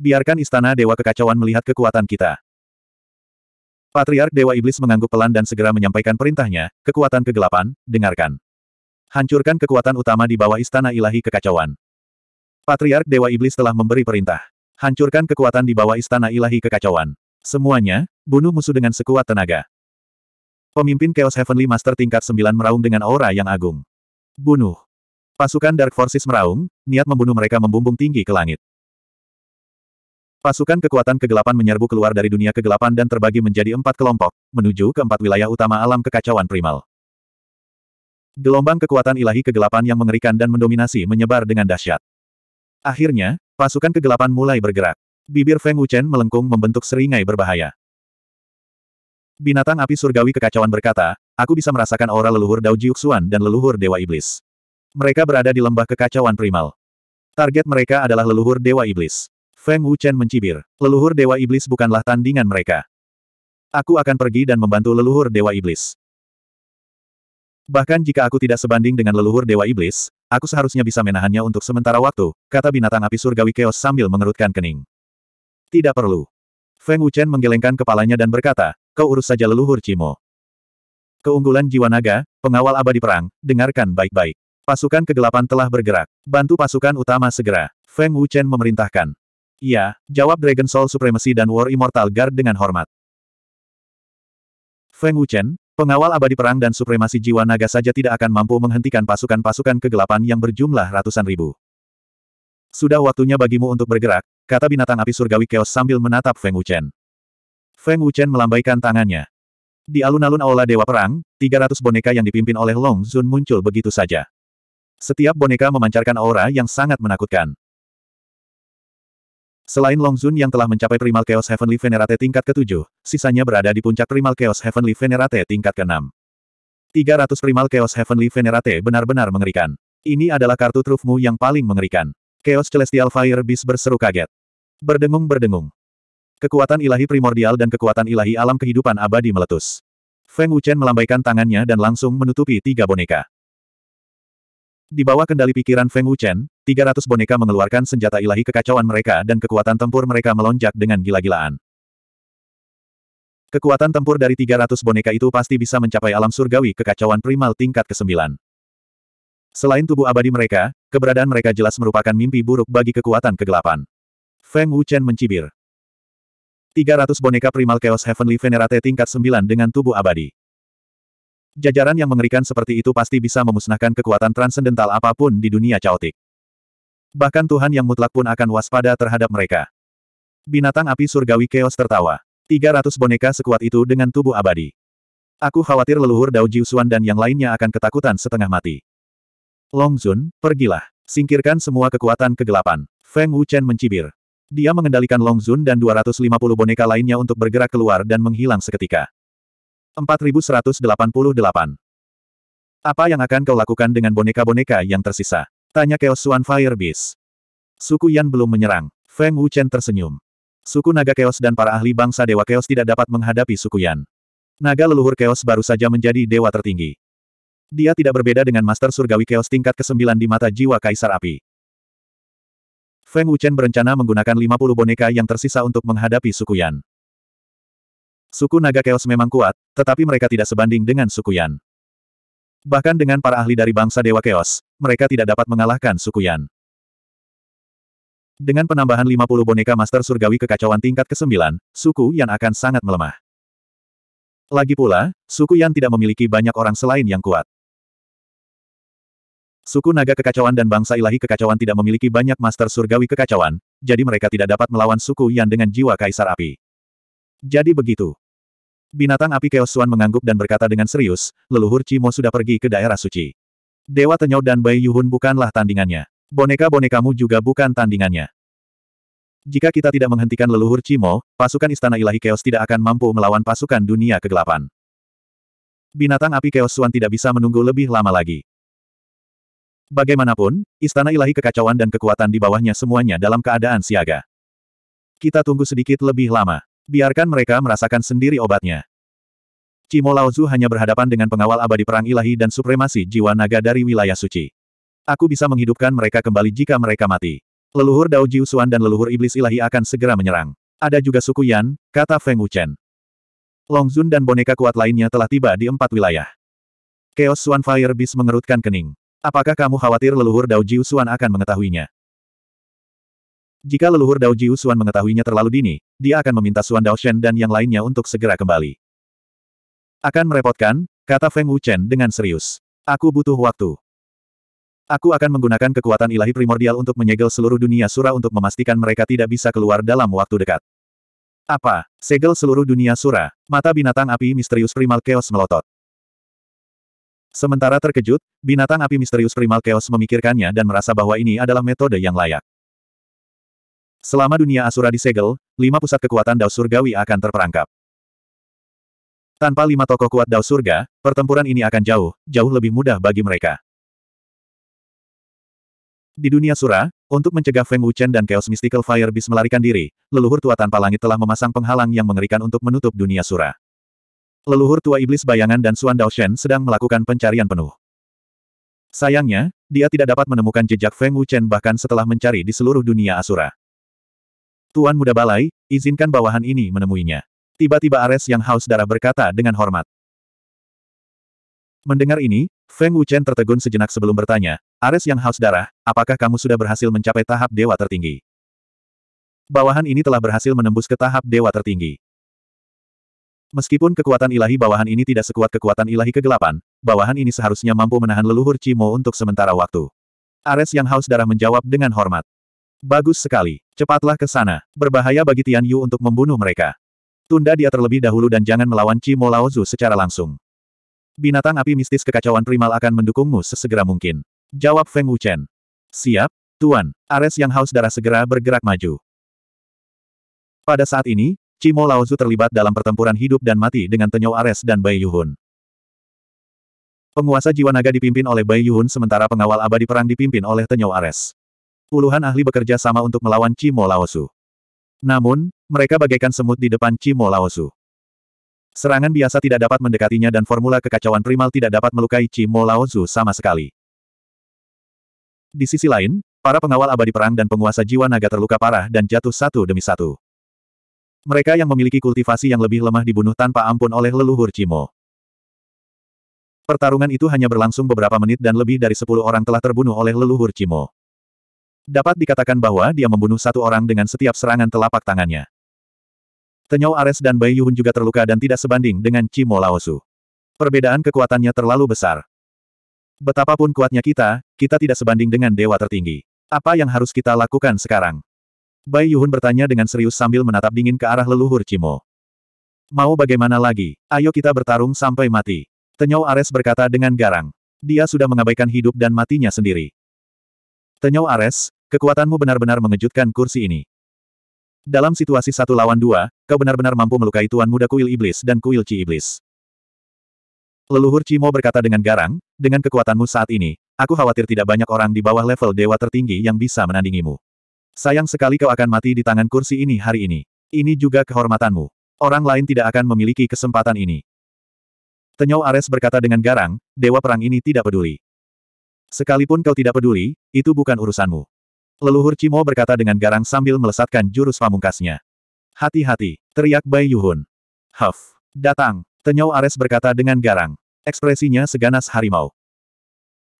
Biarkan istana Dewa Kekacauan melihat kekuatan kita. Patriark Dewa Iblis mengangguk pelan dan segera menyampaikan perintahnya, kekuatan kegelapan, dengarkan. Hancurkan kekuatan utama di bawah istana ilahi kekacauan. Patriark Dewa Iblis telah memberi perintah. Hancurkan kekuatan di bawah istana ilahi kekacauan. Semuanya, bunuh musuh dengan sekuat tenaga. Pemimpin Chaos Heavenly Master tingkat 9 meraung dengan aura yang agung. Bunuh. Pasukan Dark Forces meraung, niat membunuh mereka membumbung tinggi ke langit. Pasukan kekuatan kegelapan menyerbu keluar dari dunia kegelapan dan terbagi menjadi empat kelompok, menuju ke empat wilayah utama alam kekacauan primal. Gelombang kekuatan ilahi kegelapan yang mengerikan dan mendominasi menyebar dengan dahsyat. Akhirnya, Pasukan kegelapan mulai bergerak. Bibir Feng Wuchen melengkung membentuk seringai berbahaya. Binatang api surgawi kekacauan berkata, aku bisa merasakan aura leluhur Dao Jiuxuan dan leluhur Dewa Iblis. Mereka berada di lembah kekacauan primal. Target mereka adalah leluhur Dewa Iblis. Feng Wuchen mencibir, leluhur Dewa Iblis bukanlah tandingan mereka. Aku akan pergi dan membantu leluhur Dewa Iblis. Bahkan jika aku tidak sebanding dengan leluhur Dewa Iblis, Aku seharusnya bisa menahannya untuk sementara waktu, kata binatang api surgawi keos sambil mengerutkan kening. Tidak perlu. Feng Wuchen menggelengkan kepalanya dan berkata, kau urus saja leluhur Cimo. Keunggulan jiwa naga, pengawal abadi perang, dengarkan baik-baik. Pasukan kegelapan telah bergerak. Bantu pasukan utama segera. Feng Wuchen memerintahkan. Iya, jawab Dragon Soul Supremacy dan War Immortal Guard dengan hormat. Feng Wuchen, Pengawal abadi perang dan supremasi jiwa naga saja tidak akan mampu menghentikan pasukan-pasukan kegelapan yang berjumlah ratusan ribu. Sudah waktunya bagimu untuk bergerak, kata binatang api surgawi keos sambil menatap Feng Wuchen. Feng Wuchen melambaikan tangannya. Di alun-alun Aula Dewa Perang, 300 boneka yang dipimpin oleh Long Zun muncul begitu saja. Setiap boneka memancarkan aura yang sangat menakutkan. Selain Long Zun yang telah mencapai Primal Chaos Heavenly Venerate tingkat ke-7, sisanya berada di puncak Primal Chaos Heavenly Venerate tingkat ke-6. 300 Primal Chaos Heavenly Venerate benar-benar mengerikan. Ini adalah kartu trufmu yang paling mengerikan. Chaos Celestial Fire Beast berseru kaget. Berdengung-berdengung. Kekuatan ilahi primordial dan kekuatan ilahi alam kehidupan abadi meletus. Feng Wuchen melambaikan tangannya dan langsung menutupi tiga boneka. Di bawah kendali pikiran Feng Wuchen, 300 boneka mengeluarkan senjata ilahi kekacauan mereka dan kekuatan tempur mereka melonjak dengan gila-gilaan. Kekuatan tempur dari 300 boneka itu pasti bisa mencapai alam surgawi kekacauan primal tingkat ke-9. Selain tubuh abadi mereka, keberadaan mereka jelas merupakan mimpi buruk bagi kekuatan kegelapan. Feng Wuchen mencibir. 300 boneka primal Chaos Heavenly Venerate tingkat 9 dengan tubuh abadi. Jajaran yang mengerikan seperti itu pasti bisa memusnahkan kekuatan transendental apapun di dunia caotik. Bahkan Tuhan yang mutlak pun akan waspada terhadap mereka. Binatang api surgawi keos tertawa. 300 boneka sekuat itu dengan tubuh abadi. Aku khawatir leluhur Dao Jiusuan dan yang lainnya akan ketakutan setengah mati. Long Zun, pergilah. Singkirkan semua kekuatan kegelapan. Feng Wuchen mencibir. Dia mengendalikan Long Zun dan 250 boneka lainnya untuk bergerak keluar dan menghilang seketika. 4188. Apa yang akan kau lakukan dengan boneka-boneka yang tersisa? Tanya Chaos One Fire Beast. Suku Yan belum menyerang. Feng Wuchen tersenyum. Suku naga Chaos dan para ahli bangsa Dewa Chaos tidak dapat menghadapi suku Yan. Naga leluhur Chaos baru saja menjadi dewa tertinggi. Dia tidak berbeda dengan Master Surgawi Chaos tingkat ke-9 di mata jiwa Kaisar Api. Feng Wuchen berencana menggunakan 50 boneka yang tersisa untuk menghadapi suku Yan. Suku naga Chaos memang kuat, tetapi mereka tidak sebanding dengan suku Yan. Bahkan dengan para ahli dari bangsa Dewa Chaos, mereka tidak dapat mengalahkan suku Yan. Dengan penambahan 50 boneka Master Surgawi kekacauan tingkat ke-9, suku Yan akan sangat melemah. Lagi pula, suku Yan tidak memiliki banyak orang selain yang kuat. Suku naga kekacauan dan bangsa ilahi kekacauan tidak memiliki banyak master surgawi kekacauan, jadi mereka tidak dapat melawan suku Yan dengan jiwa kaisar api. Jadi begitu. Binatang api Keosuan mengangguk dan berkata dengan serius, leluhur Cimo sudah pergi ke daerah suci. Dewa Tenyau dan Bai Yuhun bukanlah tandingannya. Boneka-bonekamu juga bukan tandingannya. Jika kita tidak menghentikan leluhur Cimo, pasukan Istana Ilahi Keos tidak akan mampu melawan pasukan dunia kegelapan. Binatang api Chaos Suan tidak bisa menunggu lebih lama lagi. Bagaimanapun, Istana Ilahi kekacauan dan kekuatan di bawahnya semuanya dalam keadaan siaga. Kita tunggu sedikit lebih lama. Biarkan mereka merasakan sendiri obatnya. Cimo Laozu hanya berhadapan dengan pengawal abadi perang ilahi dan supremasi jiwa naga dari wilayah suci. Aku bisa menghidupkan mereka kembali jika mereka mati. Leluhur Dao Jiusuan dan leluhur iblis ilahi akan segera menyerang. Ada juga suku Yan, kata Feng Wuchen. Longzun dan boneka kuat lainnya telah tiba di empat wilayah. Chaos Suan Fire Beast mengerutkan kening. Apakah kamu khawatir leluhur Dao Jiusuan akan mengetahuinya? Jika leluhur Dao Jiusuan mengetahuinya terlalu dini, dia akan meminta Suan Dao Shen dan yang lainnya untuk segera kembali. Akan merepotkan, kata Feng Wuchen dengan serius. Aku butuh waktu. Aku akan menggunakan kekuatan ilahi primordial untuk menyegel seluruh dunia Sura untuk memastikan mereka tidak bisa keluar dalam waktu dekat. Apa? Segel seluruh dunia Sura. Mata binatang api misterius primal chaos melotot. Sementara terkejut, binatang api misterius primal chaos memikirkannya dan merasa bahwa ini adalah metode yang layak. Selama dunia Asura disegel, lima pusat kekuatan Dao Surgawi akan terperangkap. Tanpa lima tokoh kuat Dao Surga, pertempuran ini akan jauh, jauh lebih mudah bagi mereka. Di dunia Sura, untuk mencegah Feng Wuchen dan Chaos Mystical Fire Beast melarikan diri, leluhur tua tanpa langit telah memasang penghalang yang mengerikan untuk menutup dunia Sura. Leluhur tua iblis bayangan dan Suan Dao Shen sedang melakukan pencarian penuh. Sayangnya, dia tidak dapat menemukan jejak Feng Wuchen bahkan setelah mencari di seluruh dunia Asura. Tuan Muda Balai, izinkan bawahan ini menemuinya. Tiba-tiba Ares yang haus darah berkata dengan hormat. Mendengar ini, Feng Wuchen tertegun sejenak sebelum bertanya, Ares yang haus darah, apakah kamu sudah berhasil mencapai tahap dewa tertinggi? Bawahan ini telah berhasil menembus ke tahap dewa tertinggi. Meskipun kekuatan ilahi bawahan ini tidak sekuat kekuatan ilahi kegelapan, bawahan ini seharusnya mampu menahan leluhur Cimo untuk sementara waktu. Ares yang haus darah menjawab dengan hormat. Bagus sekali. Cepatlah ke sana. Berbahaya bagi Tian Yu untuk membunuh mereka. Tunda dia terlebih dahulu dan jangan melawan Cimo Laozu secara langsung. Binatang api mistis kekacauan primal akan mendukungmu sesegera mungkin. Jawab Feng Wuchen. Siap, Tuan. Ares yang haus darah segera bergerak maju. Pada saat ini, Cimo Laozu terlibat dalam pertempuran hidup dan mati dengan Tenyo Ares dan Bai Yuhun. Penguasa jiwa naga dipimpin oleh Bai Yuhun sementara pengawal abadi perang dipimpin oleh Tenyo Ares. Puluhan ahli bekerja sama untuk melawan Cimo Laozu. Namun, mereka bagaikan semut di depan Cimo Laosu. Serangan biasa tidak dapat mendekatinya dan formula kekacauan primal tidak dapat melukai Cimo Laozu sama sekali. Di sisi lain, para pengawal abadi perang dan penguasa jiwa naga terluka parah dan jatuh satu demi satu. Mereka yang memiliki kultivasi yang lebih lemah dibunuh tanpa ampun oleh leluhur Cimo. Pertarungan itu hanya berlangsung beberapa menit dan lebih dari sepuluh orang telah terbunuh oleh leluhur Cimo. Dapat dikatakan bahwa dia membunuh satu orang dengan setiap serangan telapak tangannya. Tenyau Ares dan Bai Yuhun juga terluka dan tidak sebanding dengan Cimo Laosu. Perbedaan kekuatannya terlalu besar. Betapapun kuatnya kita, kita tidak sebanding dengan dewa tertinggi. Apa yang harus kita lakukan sekarang? Bai Yuhun bertanya dengan serius sambil menatap dingin ke arah leluhur Cimo. Mau bagaimana lagi? Ayo kita bertarung sampai mati. Tenyau Ares berkata dengan garang. Dia sudah mengabaikan hidup dan matinya sendiri. Tenyau Ares, kekuatanmu benar-benar mengejutkan kursi ini. Dalam situasi satu lawan dua, kau benar-benar mampu melukai Tuan Muda Kuil Iblis dan Kuil Ci Iblis. Leluhur Cimo berkata dengan garang, dengan kekuatanmu saat ini, aku khawatir tidak banyak orang di bawah level dewa tertinggi yang bisa menandingimu. Sayang sekali kau akan mati di tangan kursi ini hari ini. Ini juga kehormatanmu. Orang lain tidak akan memiliki kesempatan ini. Tenyau Ares berkata dengan garang, dewa perang ini tidak peduli. Sekalipun kau tidak peduli, itu bukan urusanmu. Leluhur Cimo berkata dengan garang sambil melesatkan jurus pamungkasnya. Hati-hati, teriak Bai Yuhun. Huff, datang, Tenyau Ares berkata dengan garang. Ekspresinya seganas harimau.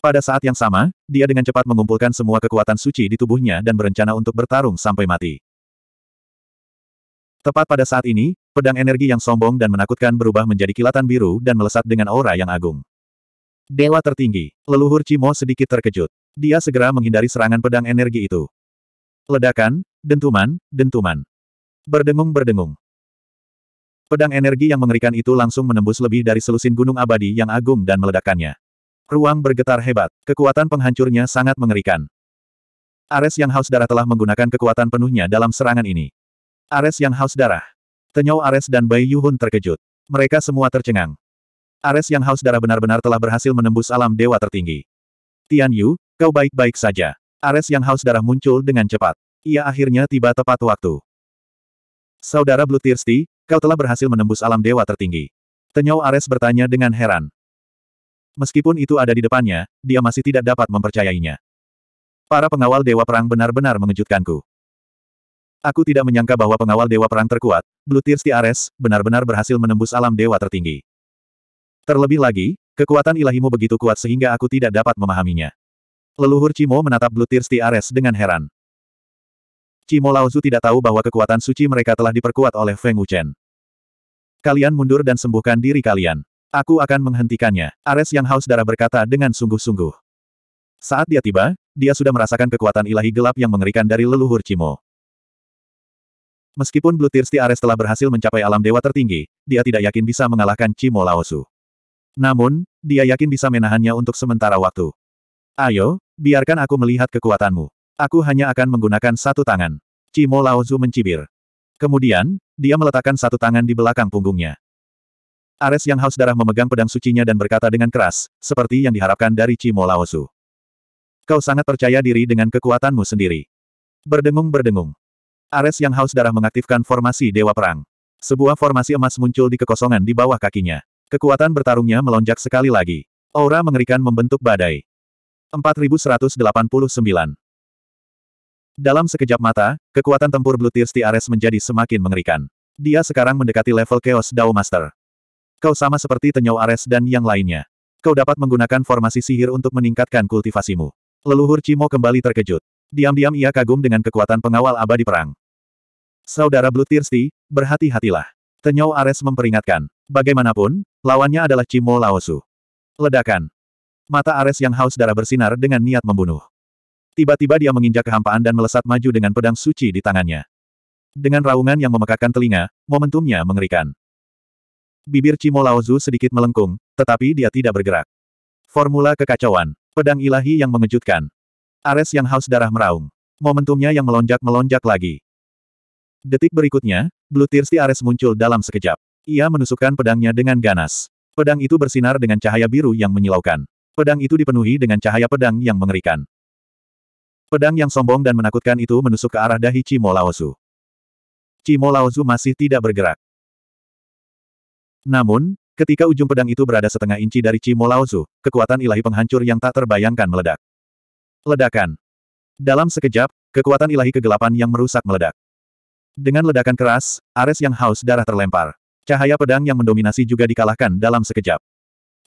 Pada saat yang sama, dia dengan cepat mengumpulkan semua kekuatan suci di tubuhnya dan berencana untuk bertarung sampai mati. Tepat pada saat ini, pedang energi yang sombong dan menakutkan berubah menjadi kilatan biru dan melesat dengan aura yang agung. Dewa tertinggi, leluhur Cimo sedikit terkejut dia segera menghindari serangan pedang energi itu. Ledakan, dentuman, dentuman. Berdengung-berdengung. Pedang energi yang mengerikan itu langsung menembus lebih dari selusin gunung abadi yang agung dan meledakannya. Ruang bergetar hebat, kekuatan penghancurnya sangat mengerikan. Ares yang haus darah telah menggunakan kekuatan penuhnya dalam serangan ini. Ares yang haus darah. Tenyau Ares dan Bai Yuhun terkejut. Mereka semua tercengang. Ares yang haus darah benar-benar telah berhasil menembus alam dewa tertinggi. Tian Yu, Kau baik-baik saja. Ares yang haus darah muncul dengan cepat. Ia akhirnya tiba tepat waktu. Saudara Blue Thirsty, kau telah berhasil menembus alam dewa tertinggi. Tenyau Ares bertanya dengan heran. Meskipun itu ada di depannya, dia masih tidak dapat mempercayainya. Para pengawal dewa perang benar-benar mengejutkanku. Aku tidak menyangka bahwa pengawal dewa perang terkuat, Blue Thirsty Ares, benar-benar berhasil menembus alam dewa tertinggi. Terlebih lagi, kekuatan ilahimu begitu kuat sehingga aku tidak dapat memahaminya. Leluhur Cimo menatap Blue Tears dengan heran. Cimo Laozu tidak tahu bahwa kekuatan suci mereka telah diperkuat oleh Feng Wuchen. Kalian mundur dan sembuhkan diri kalian. Aku akan menghentikannya. Ares yang haus darah berkata dengan sungguh-sungguh. Saat dia tiba, dia sudah merasakan kekuatan ilahi gelap yang mengerikan dari leluhur Cimo. Meskipun Blue Ares telah berhasil mencapai alam dewa tertinggi, dia tidak yakin bisa mengalahkan Cimo Laosu. Namun, dia yakin bisa menahannya untuk sementara waktu. Ayo, Biarkan aku melihat kekuatanmu. Aku hanya akan menggunakan satu tangan. Cimo Laozu mencibir. Kemudian, dia meletakkan satu tangan di belakang punggungnya. Ares yang haus darah memegang pedang sucinya dan berkata dengan keras, seperti yang diharapkan dari Cimo Laozu. Kau sangat percaya diri dengan kekuatanmu sendiri. Berdengung-berdengung. Ares yang haus darah mengaktifkan formasi Dewa Perang. Sebuah formasi emas muncul di kekosongan di bawah kakinya. Kekuatan bertarungnya melonjak sekali lagi. Aura mengerikan membentuk badai. 4189. Dalam sekejap mata, kekuatan tempur Blue Tears Ares menjadi semakin mengerikan. Dia sekarang mendekati level Chaos Dao Master. Kau sama seperti Tenyau Ares dan yang lainnya. Kau dapat menggunakan formasi sihir untuk meningkatkan kultivasimu. Leluhur Cimo kembali terkejut. Diam-diam ia kagum dengan kekuatan pengawal abadi perang. Saudara Blue Thirsty, berhati-hatilah. Tenyau Ares memperingatkan. Bagaimanapun, lawannya adalah Cimo Laosu. Ledakan. Mata Ares yang haus darah bersinar dengan niat membunuh. Tiba-tiba dia menginjak kehampaan dan melesat maju dengan pedang suci di tangannya. Dengan raungan yang memekakkan telinga, momentumnya mengerikan. Bibir Cimo Laozu sedikit melengkung, tetapi dia tidak bergerak. Formula kekacauan. Pedang ilahi yang mengejutkan. Ares yang haus darah meraung. Momentumnya yang melonjak-melonjak lagi. Detik berikutnya, Blue Thirsty Ares muncul dalam sekejap. Ia menusukkan pedangnya dengan ganas. Pedang itu bersinar dengan cahaya biru yang menyilaukan. Pedang itu dipenuhi dengan cahaya pedang yang mengerikan. Pedang yang sombong dan menakutkan itu menusuk ke arah dahi Cimo Laozu. Cimo Laozu masih tidak bergerak. Namun, ketika ujung pedang itu berada setengah inci dari Cimo Laozu, kekuatan ilahi penghancur yang tak terbayangkan meledak. Ledakan. Dalam sekejap, kekuatan ilahi kegelapan yang merusak meledak. Dengan ledakan keras, Ares yang haus darah terlempar. Cahaya pedang yang mendominasi juga dikalahkan dalam sekejap.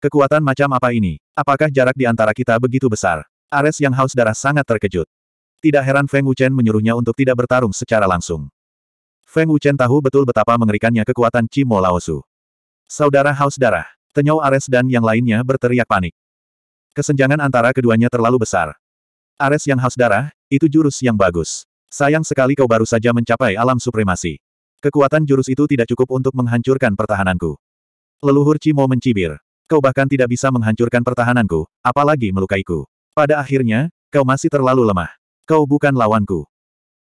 Kekuatan macam apa ini? Apakah jarak di antara kita begitu besar? Ares yang haus darah sangat terkejut. Tidak heran Feng Wuchen menyuruhnya untuk tidak bertarung secara langsung. Feng Wuchen tahu betul betapa mengerikannya kekuatan Cimo Laosu. Saudara haus darah, tenyau Ares dan yang lainnya berteriak panik. Kesenjangan antara keduanya terlalu besar. Ares yang haus darah, itu jurus yang bagus. Sayang sekali kau baru saja mencapai alam supremasi. Kekuatan jurus itu tidak cukup untuk menghancurkan pertahananku. Leluhur Cimo mencibir. Kau bahkan tidak bisa menghancurkan pertahananku, apalagi melukaiku. Pada akhirnya, kau masih terlalu lemah. Kau bukan lawanku.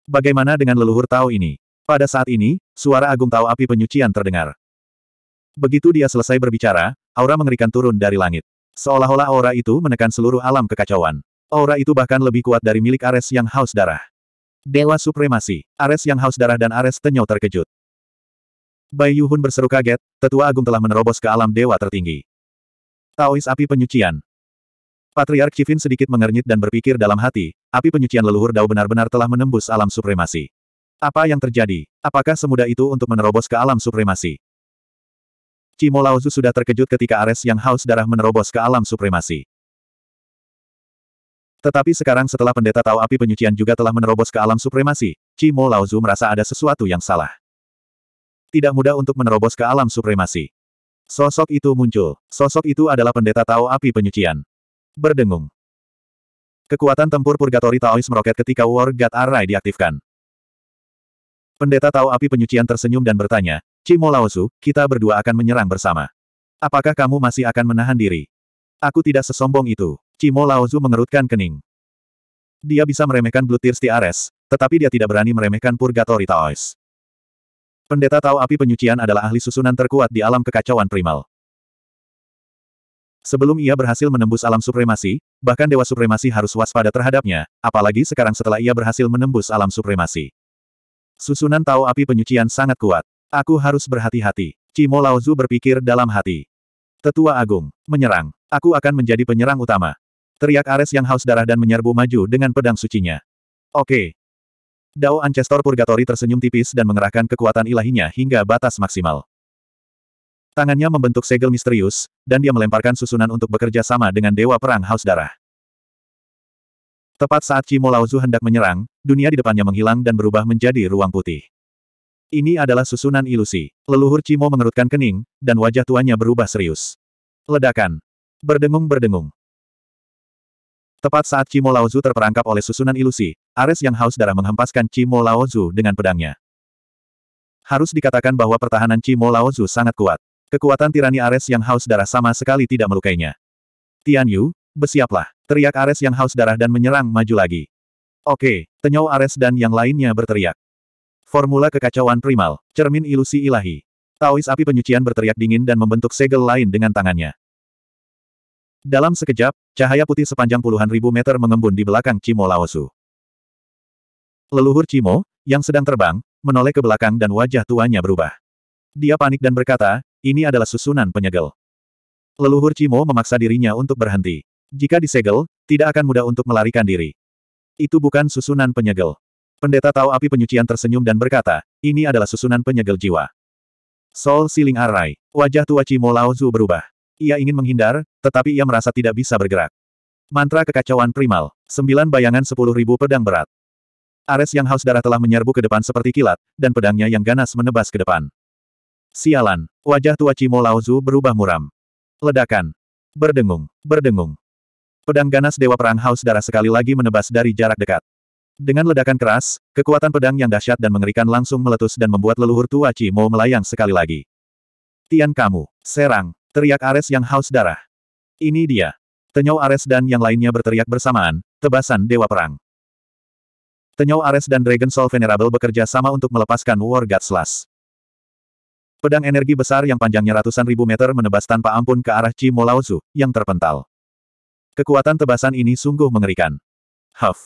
Bagaimana dengan leluhur Tao ini? Pada saat ini, suara agung Tao api penyucian terdengar. Begitu dia selesai berbicara, aura mengerikan turun dari langit. Seolah-olah aura itu menekan seluruh alam kekacauan. Aura itu bahkan lebih kuat dari milik Ares yang haus darah. Dewa Supremasi, Ares yang haus darah dan Ares Tenyo terkejut. Bai Yuhun berseru kaget, tetua agung telah menerobos ke alam dewa tertinggi. Taois api penyucian. Patriark Chivin sedikit mengernyit dan berpikir dalam hati, api penyucian leluhur Dao benar-benar telah menembus alam supremasi. Apa yang terjadi? Apakah semudah itu untuk menerobos ke alam supremasi? Cimo Laozu sudah terkejut ketika Ares yang haus darah menerobos ke alam supremasi. Tetapi sekarang setelah pendeta tahu api penyucian juga telah menerobos ke alam supremasi, Cimo Laozu merasa ada sesuatu yang salah. Tidak mudah untuk menerobos ke alam supremasi. Sosok itu muncul. Sosok itu adalah pendeta Tao Api Penyucian. Berdengung. Kekuatan tempur Purgatory Taois meroket ketika War God Array diaktifkan. Pendeta Tao Api Penyucian tersenyum dan bertanya, Cimo Laosu, kita berdua akan menyerang bersama. Apakah kamu masih akan menahan diri? Aku tidak sesombong itu. Cimo Laozu mengerutkan kening. Dia bisa meremehkan Blue Tears Ares, tetapi dia tidak berani meremehkan Purgatory Taois. Pendeta Tao api penyucian adalah ahli susunan terkuat di alam kekacauan primal. Sebelum ia berhasil menembus alam supremasi, bahkan Dewa Supremasi harus waspada terhadapnya, apalagi sekarang setelah ia berhasil menembus alam supremasi. Susunan Tao api penyucian sangat kuat. Aku harus berhati-hati. Cimo Laozu berpikir dalam hati. Tetua Agung, menyerang. Aku akan menjadi penyerang utama. Teriak Ares yang haus darah dan menyerbu maju dengan pedang sucinya. Oke, Dao Ancestor Purgatory tersenyum tipis dan mengerahkan kekuatan ilahinya hingga batas maksimal. Tangannya membentuk segel misterius, dan dia melemparkan susunan untuk bekerja sama dengan Dewa Perang Haus Darah. Tepat saat Cimo Laozu hendak menyerang, dunia di depannya menghilang dan berubah menjadi ruang putih. Ini adalah susunan ilusi. Leluhur Cimo mengerutkan kening, dan wajah tuanya berubah serius. Ledakan. Berdengung-berdengung. Tepat saat Cimo Laozu terperangkap oleh susunan ilusi, Ares yang haus darah menghempaskan Cimo Laozu dengan pedangnya. Harus dikatakan bahwa pertahanan Cimo Laozu sangat kuat. Kekuatan tirani Ares yang haus darah sama sekali tidak melukainya. Tian Yu, bersiaplah. Teriak Ares yang haus darah dan menyerang maju lagi. Oke, tenyau Ares dan yang lainnya berteriak. Formula kekacauan primal, cermin ilusi ilahi. Taois api penyucian berteriak dingin dan membentuk segel lain dengan tangannya. Dalam sekejap, cahaya putih sepanjang puluhan ribu meter mengembun di belakang Cimo Laosu. Leluhur Cimo, yang sedang terbang, menoleh ke belakang dan wajah tuanya berubah. Dia panik dan berkata, ini adalah susunan penyegel. Leluhur Cimo memaksa dirinya untuk berhenti. Jika disegel, tidak akan mudah untuk melarikan diri. Itu bukan susunan penyegel. Pendeta Tahu Api Penyucian tersenyum dan berkata, ini adalah susunan penyegel jiwa. Sol Siling Arai, wajah tua Cimo Laozu berubah. Ia ingin menghindar, tetapi ia merasa tidak bisa bergerak. Mantra kekacauan primal. Sembilan bayangan sepuluh ribu pedang berat. Ares yang haus darah telah menyerbu ke depan seperti kilat, dan pedangnya yang ganas menebas ke depan. Sialan. Wajah tua Cimo Laozu berubah muram. Ledakan. Berdengung. Berdengung. Pedang ganas Dewa Perang Haus Darah sekali lagi menebas dari jarak dekat. Dengan ledakan keras, kekuatan pedang yang dahsyat dan mengerikan langsung meletus dan membuat leluhur tua Cimo melayang sekali lagi. Tian kamu, serang. Teriak Ares yang haus darah. Ini dia. Tenyau Ares dan yang lainnya berteriak bersamaan, tebasan Dewa Perang. Tenyau Ares dan Dragon Soul Venerable bekerja sama untuk melepaskan War God Slash. Pedang energi besar yang panjangnya ratusan ribu meter menebas tanpa ampun ke arah Chi Molaozu, yang terpental. Kekuatan tebasan ini sungguh mengerikan. Huff.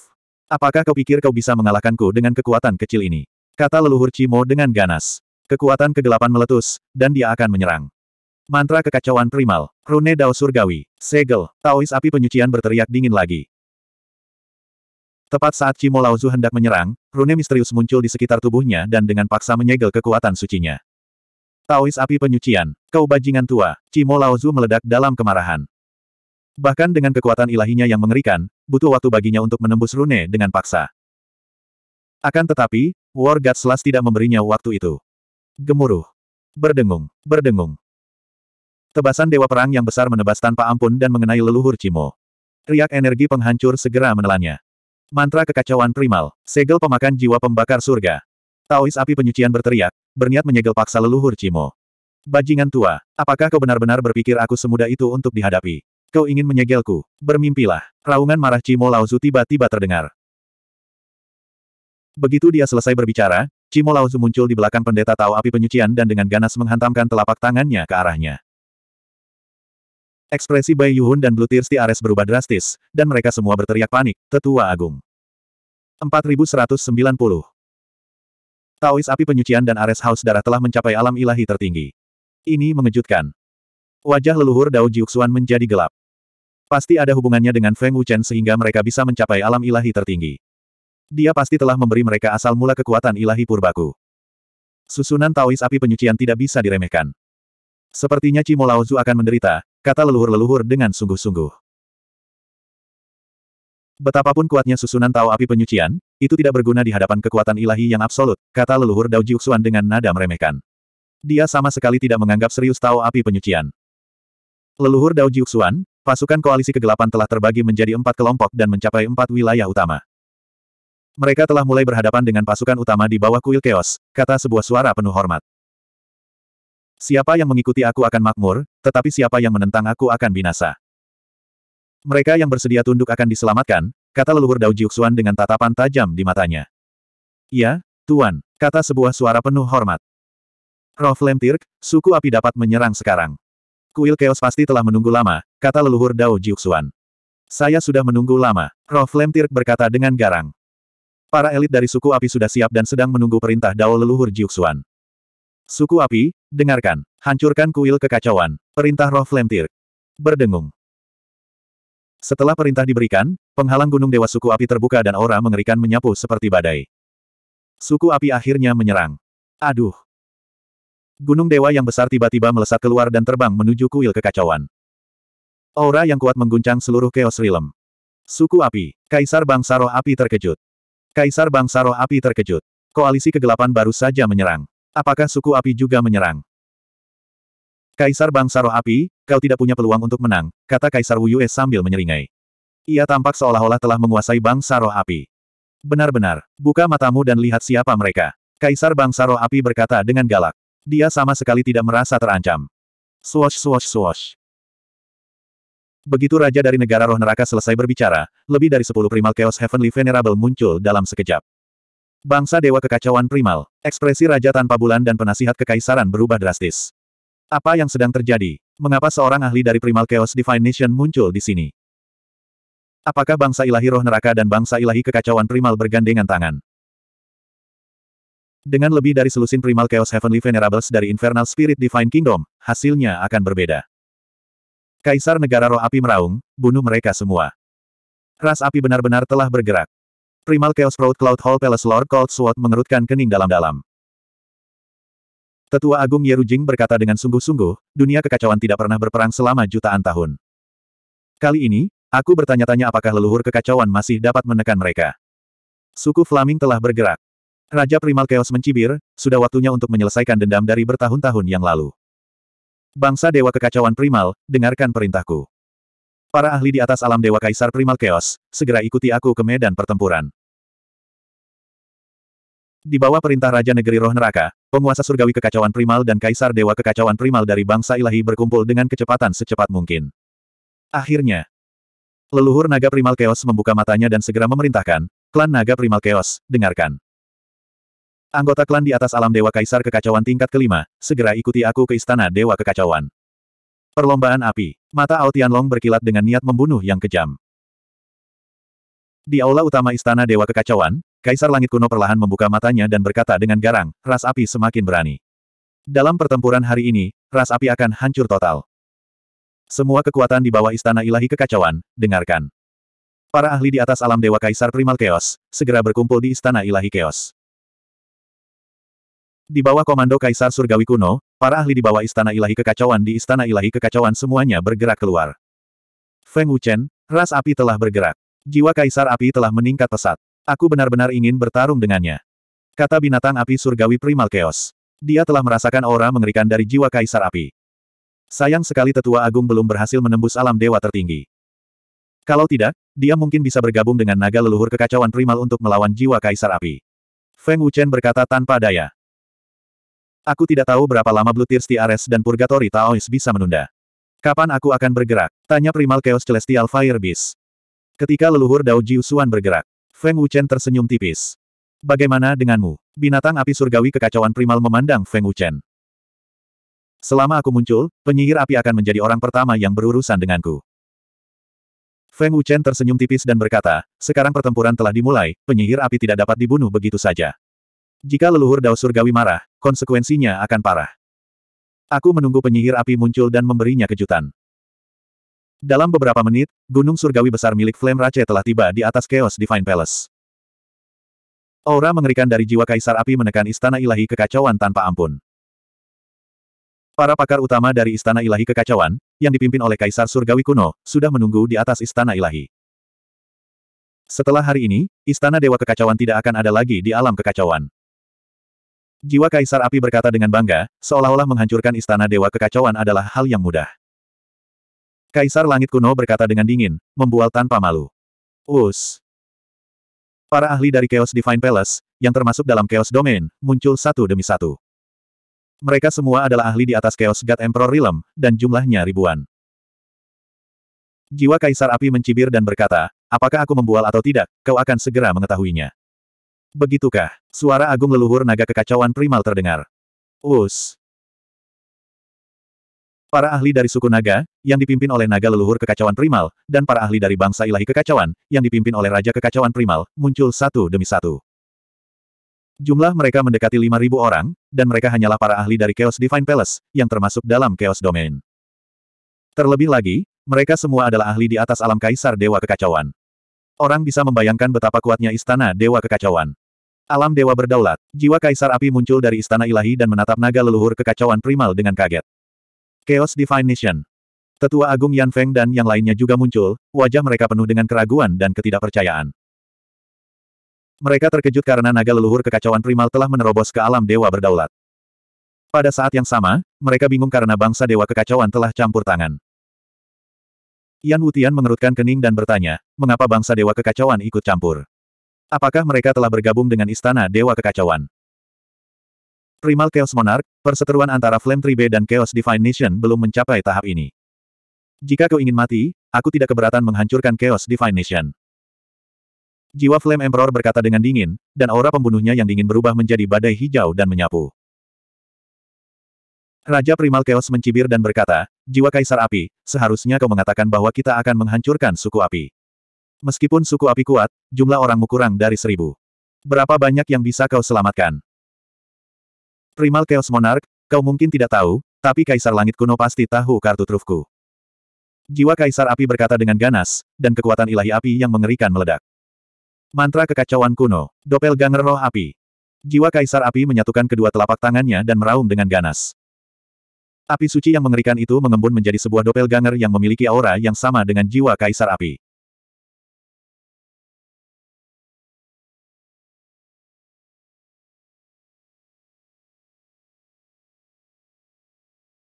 Apakah kau pikir kau bisa mengalahkanku dengan kekuatan kecil ini? Kata leluhur Cimo dengan ganas. Kekuatan kegelapan meletus, dan dia akan menyerang. Mantra kekacauan primal, Rune Dao Surgawi, Segel, Taois api penyucian berteriak dingin lagi. Tepat saat Cimo Laozu hendak menyerang, rune misterius muncul di sekitar tubuhnya dan dengan paksa menyegel kekuatan sucinya. Taois api penyucian, kau bajingan tua, Cimo Laozu meledak dalam kemarahan. Bahkan dengan kekuatan ilahinya yang mengerikan, butuh waktu baginya untuk menembus rune dengan paksa. Akan tetapi, War God Slash tidak memberinya waktu itu. Gemuruh. Berdengung, berdengung, Tebasan Dewa Perang yang besar menebas tanpa ampun dan mengenai leluhur Cimo. Riak energi penghancur segera menelannya. Mantra kekacauan primal, segel pemakan jiwa pembakar surga. Taois api penyucian berteriak, berniat menyegel paksa leluhur Cimo. Bajingan tua, apakah kau benar-benar berpikir aku semudah itu untuk dihadapi? Kau ingin menyegelku? Bermimpilah. Raungan marah Cimo Laozu tiba-tiba terdengar. Begitu dia selesai berbicara, Cimo Laozu muncul di belakang pendeta Tao api penyucian dan dengan ganas menghantamkan telapak tangannya ke arahnya. Ekspresi Bai Yuhun dan Blue Tears Ares berubah drastis, dan mereka semua berteriak panik, Tetua Agung. 4190 Taois api penyucian dan Ares Haus darah telah mencapai alam ilahi tertinggi. Ini mengejutkan. Wajah leluhur Dao Jiuxuan menjadi gelap. Pasti ada hubungannya dengan Feng Wuchen sehingga mereka bisa mencapai alam ilahi tertinggi. Dia pasti telah memberi mereka asal mula kekuatan ilahi purbaku. Susunan Taois api penyucian tidak bisa diremehkan. Sepertinya Cimo Laozu akan menderita, kata leluhur-leluhur dengan sungguh-sungguh. Betapapun kuatnya susunan tao api penyucian, itu tidak berguna di hadapan kekuatan ilahi yang absolut, kata leluhur Dao Jiuxuan dengan nada meremehkan. Dia sama sekali tidak menganggap serius tao api penyucian. Leluhur Dao Jiuxuan, pasukan koalisi kegelapan telah terbagi menjadi empat kelompok dan mencapai empat wilayah utama. Mereka telah mulai berhadapan dengan pasukan utama di bawah kuil keos, kata sebuah suara penuh hormat. Siapa yang mengikuti aku akan makmur, tetapi siapa yang menentang aku akan binasa. Mereka yang bersedia tunduk akan diselamatkan, kata leluhur Dao Jiuxuan dengan tatapan tajam di matanya. Ya, Tuan, kata sebuah suara penuh hormat. Roh Flemtirk, suku api dapat menyerang sekarang. Kuil Chaos pasti telah menunggu lama, kata leluhur Dao Jiuxuan. Saya sudah menunggu lama, Roh Flemtirk berkata dengan garang. Para elit dari suku api sudah siap dan sedang menunggu perintah Dao leluhur Jiuxuan. Suku api, dengarkan. Hancurkan kuil kekacauan. Perintah roh Flemtir. Berdengung. Setelah perintah diberikan, penghalang gunung dewa suku api terbuka dan aura mengerikan menyapu seperti badai. Suku api akhirnya menyerang. Aduh. Gunung dewa yang besar tiba-tiba melesat keluar dan terbang menuju kuil kekacauan. Aura yang kuat mengguncang seluruh Chaos Realm. Suku api, Kaisar Bangsa Roh Api terkejut. Kaisar Bangsa Roh Api terkejut. Koalisi kegelapan baru saja menyerang. Apakah suku api juga menyerang? Kaisar bangsa roh api, kau tidak punya peluang untuk menang, kata Kaisar Wu Yue sambil menyeringai. Ia tampak seolah-olah telah menguasai bangsa roh api. Benar-benar, buka matamu dan lihat siapa mereka. Kaisar bangsa roh api berkata dengan galak. Dia sama sekali tidak merasa terancam. Swosh swosh swosh. Begitu Raja dari Negara Roh Neraka selesai berbicara, lebih dari sepuluh primal Chaos Heavenly Venerable muncul dalam sekejap. Bangsa Dewa Kekacauan Primal, ekspresi Raja Tanpa Bulan dan penasihat kekaisaran berubah drastis. Apa yang sedang terjadi? Mengapa seorang ahli dari Primal Chaos Divine Nation muncul di sini? Apakah bangsa ilahi roh neraka dan bangsa ilahi kekacauan primal bergandengan tangan? Dengan lebih dari selusin Primal Chaos Heavenly Venerables dari Infernal Spirit Divine Kingdom, hasilnya akan berbeda. Kaisar Negara Roh Api meraung, bunuh mereka semua. Ras api benar-benar telah bergerak. Primal Chaos Road Cloud Hall Palace Lord Cold Sword mengerutkan kening dalam-dalam. Tetua Agung Yerujing berkata dengan sungguh-sungguh, dunia kekacauan tidak pernah berperang selama jutaan tahun. Kali ini, aku bertanya-tanya apakah leluhur kekacauan masih dapat menekan mereka. Suku Flaming telah bergerak. Raja Primal Chaos mencibir, sudah waktunya untuk menyelesaikan dendam dari bertahun-tahun yang lalu. Bangsa Dewa Kekacauan Primal, dengarkan perintahku. Para ahli di atas alam Dewa Kaisar Primal Chaos, segera ikuti aku ke medan pertempuran. Di bawah perintah Raja Negeri Roh Neraka, penguasa surgawi kekacauan primal dan kaisar dewa kekacauan primal dari bangsa ilahi berkumpul dengan kecepatan secepat mungkin. Akhirnya, leluhur naga primal chaos membuka matanya dan segera memerintahkan, klan naga primal chaos, dengarkan. Anggota klan di atas alam dewa kaisar kekacauan tingkat kelima, segera ikuti aku ke istana dewa kekacauan. Perlombaan api. Mata Ao Long berkilat dengan niat membunuh yang kejam. Di aula utama Istana Dewa Kekacauan, Kaisar Langit Kuno perlahan membuka matanya dan berkata dengan garang, ras api semakin berani. Dalam pertempuran hari ini, ras api akan hancur total. Semua kekuatan di bawah Istana Ilahi Kekacauan, dengarkan. Para ahli di atas alam Dewa Kaisar Primal Chaos, segera berkumpul di Istana Ilahi Chaos. Di bawah komando Kaisar Surgawi Kuno, Para ahli di bawah istana ilahi kekacauan di istana ilahi kekacauan semuanya bergerak keluar. Feng Wuchen, ras api telah bergerak. Jiwa kaisar api telah meningkat pesat. Aku benar-benar ingin bertarung dengannya. Kata binatang api surgawi primal chaos. Dia telah merasakan aura mengerikan dari jiwa kaisar api. Sayang sekali tetua agung belum berhasil menembus alam dewa tertinggi. Kalau tidak, dia mungkin bisa bergabung dengan naga leluhur kekacauan primal untuk melawan jiwa kaisar api. Feng Wuchen berkata tanpa daya. Aku tidak tahu berapa lama Blue Tears Ares dan Purgatory Taois bisa menunda. Kapan aku akan bergerak? Tanya Primal Chaos Celestial Fire Beast. Ketika leluhur Dao Jiu Suan bergerak, Feng Wuchen tersenyum tipis. Bagaimana denganmu? Binatang api surgawi kekacauan Primal memandang Feng Wuchen. Selama aku muncul, penyihir api akan menjadi orang pertama yang berurusan denganku. Feng Wuchen tersenyum tipis dan berkata, sekarang pertempuran telah dimulai, penyihir api tidak dapat dibunuh begitu saja. Jika leluhur Dao Surgawi marah, konsekuensinya akan parah. Aku menunggu penyihir api muncul dan memberinya kejutan. Dalam beberapa menit, gunung surgawi besar milik Flame Rache telah tiba di atas Chaos Divine Palace. Aura mengerikan dari jiwa kaisar api menekan istana ilahi kekacauan tanpa ampun. Para pakar utama dari istana ilahi kekacauan, yang dipimpin oleh kaisar surgawi kuno, sudah menunggu di atas istana ilahi. Setelah hari ini, istana dewa kekacauan tidak akan ada lagi di alam kekacauan. Jiwa Kaisar Api berkata dengan bangga, seolah-olah menghancurkan istana dewa kekacauan adalah hal yang mudah. Kaisar Langit Kuno berkata dengan dingin, membual tanpa malu. Us. Para ahli dari Chaos Divine Palace, yang termasuk dalam Chaos Domain, muncul satu demi satu. Mereka semua adalah ahli di atas Chaos God Emperor Realm, dan jumlahnya ribuan. Jiwa Kaisar Api mencibir dan berkata, apakah aku membual atau tidak, kau akan segera mengetahuinya. Begitukah? Suara agung leluhur naga kekacauan primal terdengar. Us. Para ahli dari suku naga, yang dipimpin oleh naga leluhur kekacauan primal, dan para ahli dari bangsa ilahi kekacauan, yang dipimpin oleh raja kekacauan primal, muncul satu demi satu. Jumlah mereka mendekati 5.000 orang, dan mereka hanyalah para ahli dari Chaos Divine Palace, yang termasuk dalam Chaos Domain. Terlebih lagi, mereka semua adalah ahli di atas alam kaisar Dewa Kekacauan. Orang bisa membayangkan betapa kuatnya istana Dewa Kekacauan. Alam dewa berdaulat, jiwa kaisar api muncul dari istana ilahi dan menatap naga leluhur kekacauan primal dengan kaget. Chaos Divine Nation. Tetua Agung Yan Feng dan yang lainnya juga muncul, wajah mereka penuh dengan keraguan dan ketidakpercayaan. Mereka terkejut karena naga leluhur kekacauan primal telah menerobos ke alam dewa berdaulat. Pada saat yang sama, mereka bingung karena bangsa dewa kekacauan telah campur tangan. Yan Wutian mengerutkan kening dan bertanya, mengapa bangsa dewa kekacauan ikut campur? Apakah mereka telah bergabung dengan Istana Dewa Kekacauan? Primal Chaos Monarch, perseteruan antara Flame Tribe dan Chaos Divine Nation belum mencapai tahap ini. Jika kau ingin mati, aku tidak keberatan menghancurkan Chaos Divine Nation. Jiwa Flame Emperor berkata dengan dingin, dan aura pembunuhnya yang dingin berubah menjadi badai hijau dan menyapu. Raja Primal Chaos mencibir dan berkata, Jiwa Kaisar Api, seharusnya kau mengatakan bahwa kita akan menghancurkan suku api. Meskipun suku api kuat, jumlah orangmu kurang dari seribu. Berapa banyak yang bisa kau selamatkan? Primal Chaos Monarch, kau mungkin tidak tahu, tapi Kaisar Langit kuno pasti tahu kartu trufku. Jiwa Kaisar Api berkata dengan ganas, dan kekuatan ilahi api yang mengerikan meledak. Mantra kekacauan kuno, Doppelganger Roh Api. Jiwa Kaisar Api menyatukan kedua telapak tangannya dan meraung dengan ganas. Api suci yang mengerikan itu mengembun menjadi sebuah doppelganger yang memiliki aura yang sama dengan jiwa kaisar api.